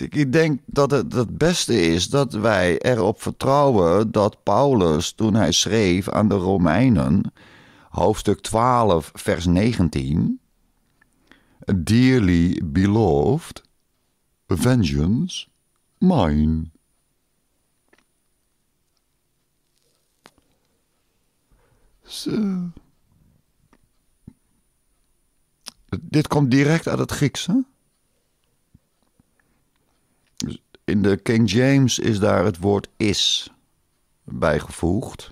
Ik, denk dat het het beste is dat wij erop vertrouwen dat Paulus, toen hij schreef aan de Romeinen, hoofdstuk 12, vers 19, Dearly beloved, vengeance mine. Dit komt direct uit het Griekse. in de King James is daar het woord is bijgevoegd.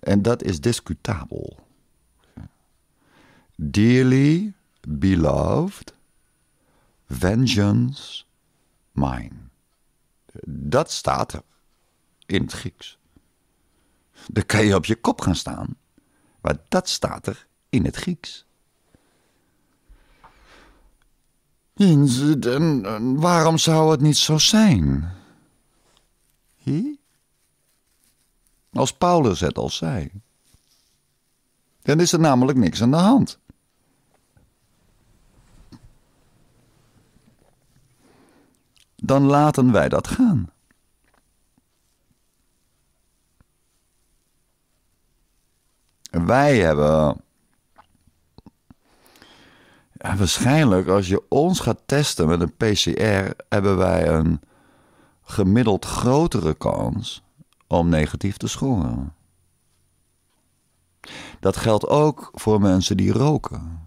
En dat is discutabel. Dearly beloved, vengeance mine. Dat staat er in het Grieks. Dan kan je op je kop gaan staan, maar dat staat er in het Grieks. Hm, en waarom zou het niet zo zijn? Als Paulus het al zei. Dan is er namelijk niks aan de hand. Dan laten wij dat gaan. Wij hebben waarschijnlijk, als je ons gaat testen met een PCR, hebben wij een gemiddeld grotere kans om negatief te scoren. Dat geldt ook voor mensen die roken.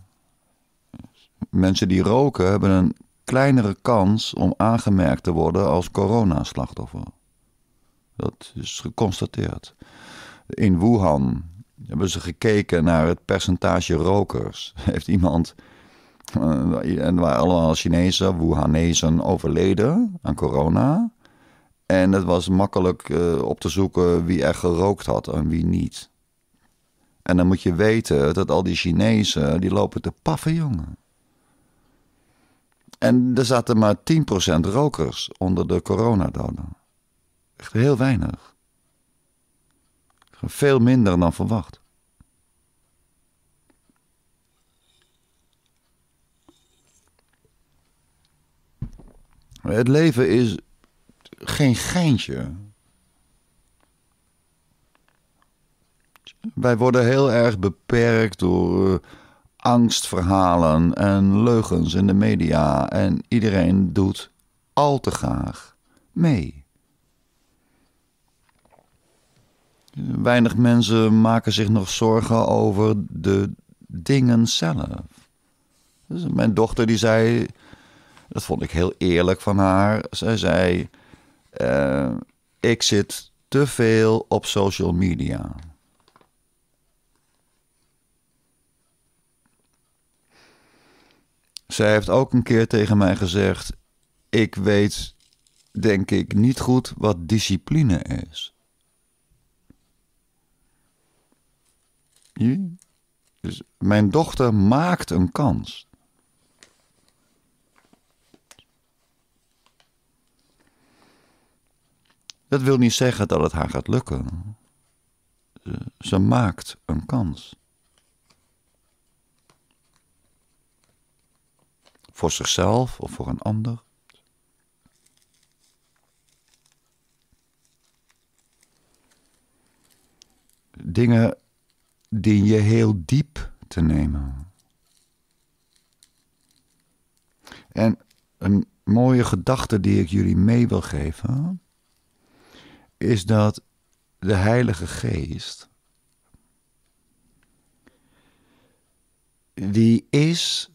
Mensen die roken hebben een kleinere kans om aangemerkt te worden als coronaslachtoffer. Dat is geconstateerd. In Wuhan hebben ze gekeken naar het percentage rokers. (laughs) Heeft iemand eh, en waren allemaal Chinezen, Wuhanese overleden aan corona. En het was makkelijk eh, op te zoeken wie er gerookt had en wie niet. En dan moet je weten dat al die Chinezen, die lopen te paffen, jongen. En er zaten maar 10% rokers onder de coronadoden. Echt heel weinig. Veel minder dan verwacht. Het leven is geen geintje. Wij worden heel erg beperkt door eh, angstverhalen en leugens in de media. En iedereen doet al te graag mee. Weinig mensen maken zich nog zorgen over de dingen zelf. Dus mijn dochter die zei dat vond ik heel eerlijk van haar. Zij zei: eh, Ik zit te veel op social media. Zij heeft ook een keer tegen mij gezegd: Ik weet, denk ik, niet goed wat discipline is. Hm? Dus mijn dochter maakt een kans. Dat wil niet zeggen dat het haar gaat lukken. Ze, maakt een kans. Voor zichzelf of voor een ander. Dingen die je heel diep te nemen. En een mooie gedachte die ik jullie mee wil geven is dat de Heilige Geest, die is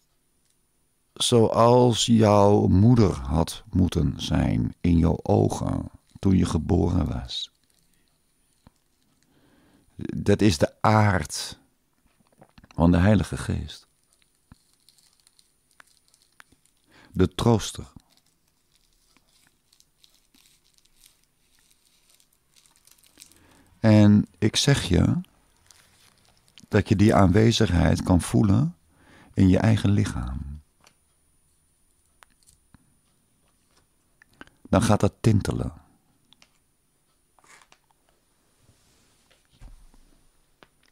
zoals jouw moeder had moeten zijn in jouw ogen toen je geboren was. Dat is de aard van de Heilige Geest. De trooster. En ik zeg je dat je die aanwezigheid kan voelen in je eigen lichaam. Dan gaat dat tintelen.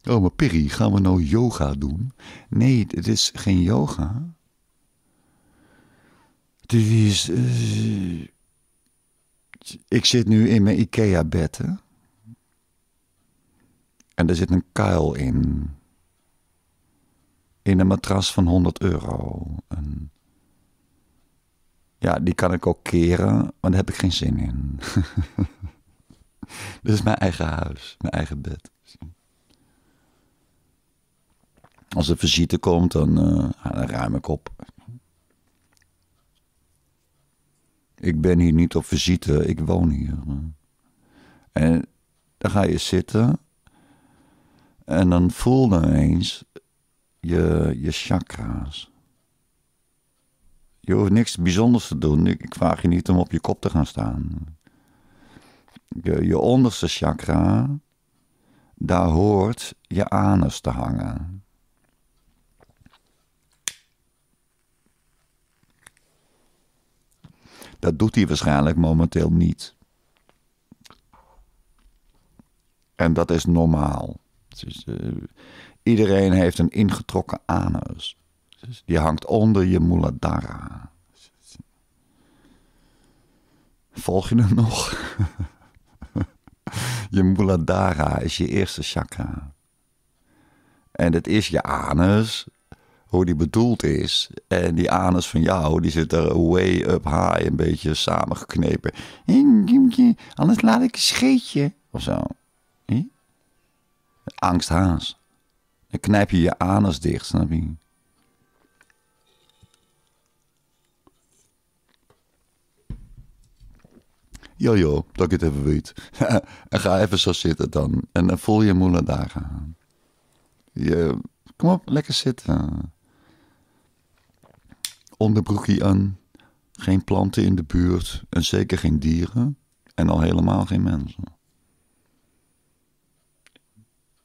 Oh, maar Piri, gaan we nou yoga doen? Nee, het is geen yoga. Het is. Eh, ik zit nu in mijn IKEA-bed. En er zit een kuil in. In een matras van 100 euro. ja, die kan ik ook keren, maar daar heb ik geen zin in. (laughs) Dit is mijn eigen huis, mijn eigen bed. Als er visite komt, dan, eh, dan ruim ik op. Ik ben hier niet op visite, ik woon hier. En dan ga je zitten en dan voel dan eens je, je chakra's. Je hoeft niks bijzonders te doen. Ik, vraag je niet om op je kop te gaan staan. Je, je onderste chakra, daar hoort je anus te hangen. Dat doet hij waarschijnlijk momenteel niet. En dat is normaal. Dus, iedereen heeft een ingetrokken anus. Die hangt onder je muladara. Volg je hem nog? (laughs) je muladara is je eerste chakra. En dat is je anus, hoe die bedoeld is. En die anus van jou, die zit er way up high, een beetje samengeknepen. Anders laat ik een scheetje, of zo angsthaas. Dan knijp je je anus dicht, snap je? Jojo, jo, dat ik het even weet. (laughs) en ga even zo zitten dan. En dan voel je moeder daar aan. Je, kom op, lekker zitten. Onderbroekje aan. Geen planten in de buurt. En zeker geen dieren. En al helemaal geen mensen.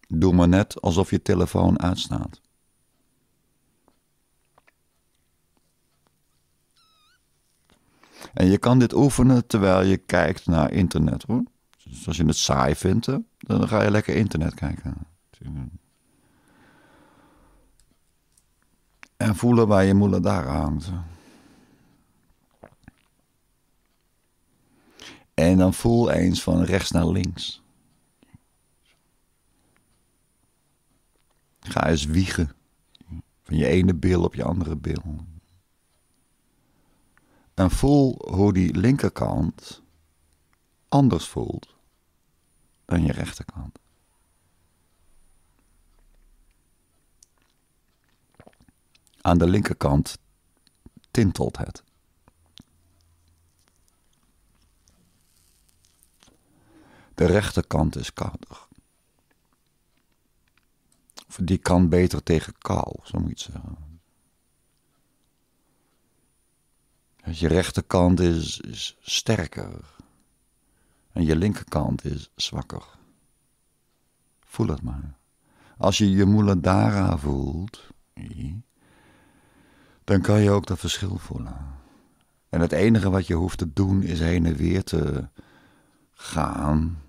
Doe maar net alsof je telefoon uitstaat. En je kan dit oefenen terwijl je kijkt naar internet hoor. Dus als je het saai vindt, dan ga je lekker internet kijken. En voelen waar je moeder daar hangt. En dan voel eens van rechts naar links. Ga eens wiegen. Van je ene bil op je andere bil. En voel hoe die linkerkant anders voelt dan je rechterkant. Aan de linkerkant tintelt het. De rechterkant is koud die kan beter tegen kou, zo moet je het zeggen. Dus je rechterkant is, is sterker. En je linkerkant is zwakker. Voel het maar. Als je je muladhara voelt, dan kan je ook dat verschil voelen. En het enige wat je hoeft te doen is heen en weer te gaan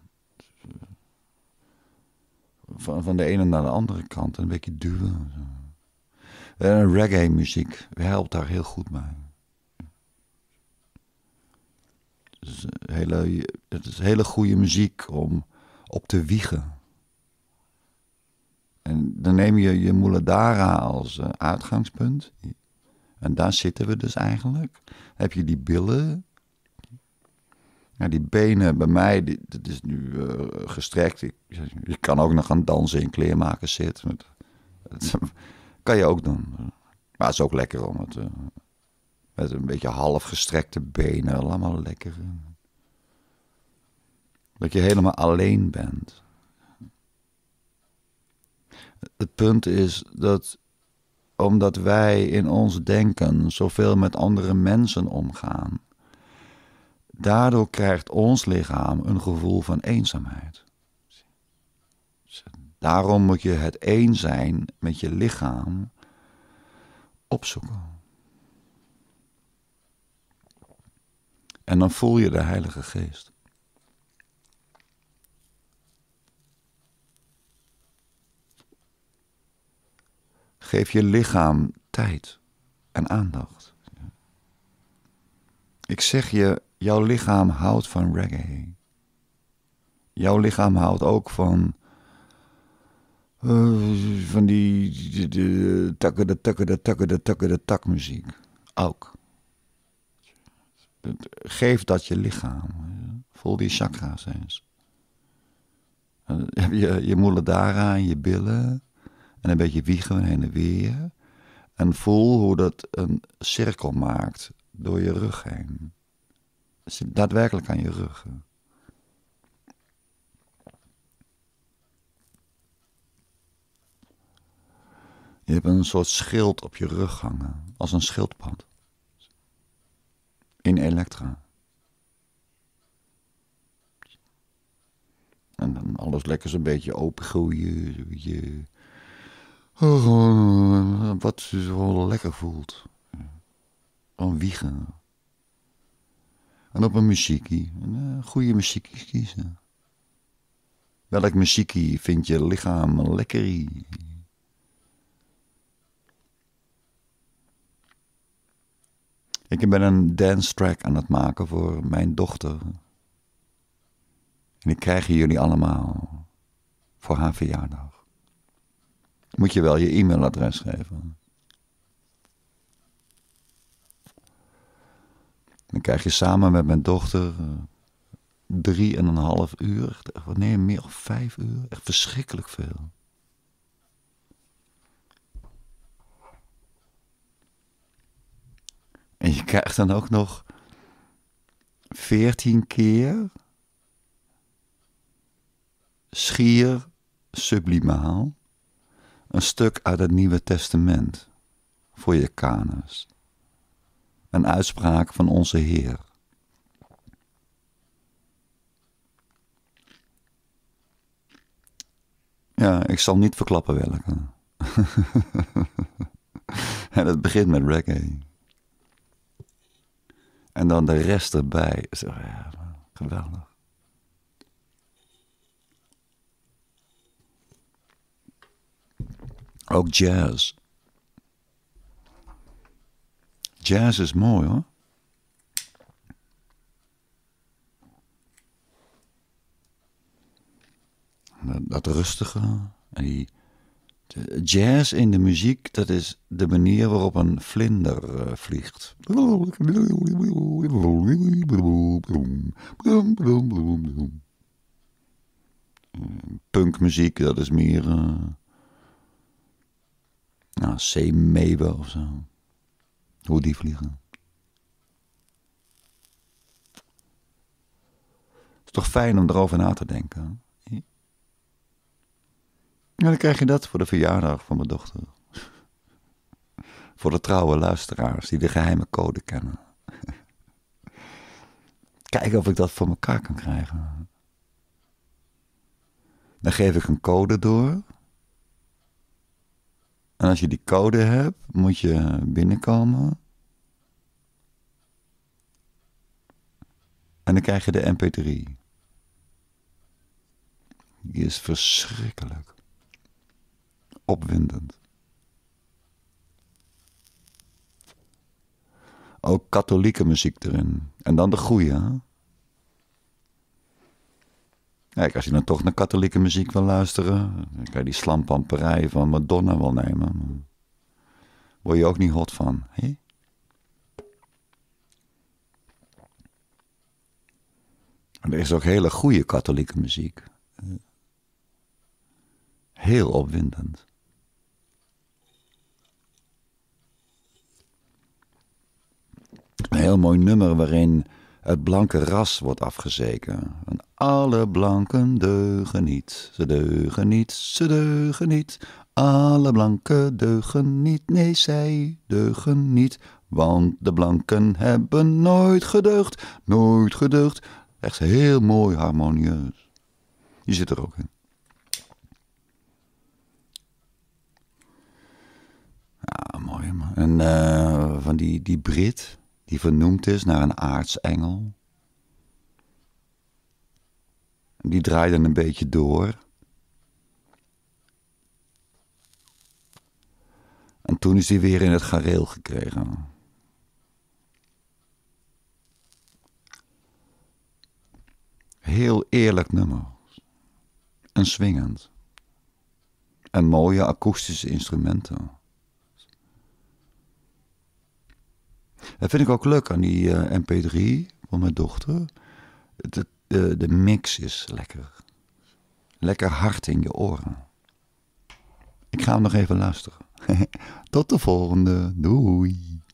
van, van de ene naar de andere kant. Een beetje duwen. En eh, reggae muziek helpt daar heel goed bij Het is, hele, het is hele goede muziek om op te wiegen. En dan neem je je Muladara als eh, uitgangspunt. En daar zitten we dus eigenlijk. Dan heb je die billen ja, die benen bij mij, dat is nu eh, gestrekt. Ik, je kan ook nog gaan dansen in kleermakers zit. Dat, (laughs) kan je ook doen. Maar het is ook lekker om het... Eh, met een beetje half gestrekte benen. allemaal lekker. Eh, dat je helemaal alleen bent. Het punt is dat omdat wij in ons denken zoveel met andere mensen omgaan, Daardoor krijgt ons lichaam een gevoel van eenzaamheid. Daarom moet je het één zijn met je lichaam opzoeken. En dan voel je de Heilige Geest. Geef je lichaam tijd en aandacht. Ik zeg je, jouw lichaam houdt van reggae. Jouw lichaam houdt ook van. Eh, van die. de takken, de takken, de takken, de takken, de tak muziek. Ook. Geef dat je lichaam. Voel die chakra's eens. Je, je muladhara daaraan, je billen. En een beetje wiegen heen en weer. En voel hoe dat een cirkel maakt door je rug heen zit daadwerkelijk aan je rug. Je hebt een soort schild op je rug hangen, als een schildpad. In Elektra. En dan alles lekker zo'n beetje opengroeien. Oh, wat je lekker voelt. Gewoon wiegen. En op een muziekie. Een eh, goede muziekje kiezen. Welk muziekie vind je lichaam lekkerie? Ik ben een dance track aan het maken voor mijn dochter. En ik krijg jullie allemaal voor haar verjaardag. Moet je wel je e-mailadres geven. Dan krijg je samen met mijn dochter eh, drie en een half uur. Nee, meer of vijf uur. Echt verschrikkelijk veel. En je krijgt dan ook nog veertien keer schier sublimaal een stuk uit het Nieuwe Testament voor je kanus een uitspraak van onze Heer. Ja, ik zal niet verklappen welke. en het begint met reggae. En dan de rest erbij. Ja, geweldig. Ook jazz. Jazz is mooi hoor. Dat, dat rustige. En die, jazz in de muziek, dat is de manier waarop een vlinder eh, vliegt. Eh, punkmuziek, dat is meer. Eh, nou, C. Mewe of zo. Hoe die vliegen. Het is toch fijn om erover na te denken. Ja, dan krijg je dat voor de verjaardag van mijn dochter. voor de trouwe luisteraars die de geheime code kennen. Kijken of ik dat voor elkaar kan krijgen. Dan geef ik een code door en als je die code hebt, moet je binnenkomen. En dan krijg je de MP3. Die is verschrikkelijk. Opwindend. Ook katholieke muziek erin. En dan de goede. Kijk, als je dan toch naar katholieke muziek wil luisteren, dan kan je die slampamperij van Madonna wel nemen. Word je ook niet hot van, hè? En er is ook hele goede katholieke muziek. Heel opwindend. Een heel mooi nummer waarin het blanke ras wordt afgezeken. En alle blanken deugen niet. Ze deugen niet, ze deugen niet. Alle blanken deugen niet. Nee, zij deugen niet. Want de blanken hebben nooit geducht, Nooit geducht. Echt heel mooi harmonieus. Je zit er ook in. Ja, mooi man. En eh, van die, die Brit, die vernoemd is naar een aartsengel. Die draaide een beetje door. En toen is hij weer in het gareel gekregen. Heel eerlijk nummer. En swingend. En mooie akoestische instrumenten. Dat vind ik ook leuk aan die eh, MP3 van mijn dochter. De, eh, de mix is lekker. Lekker hard in je oren. Ik ga hem nog even luisteren. (laughs) Tot de volgende. Doei.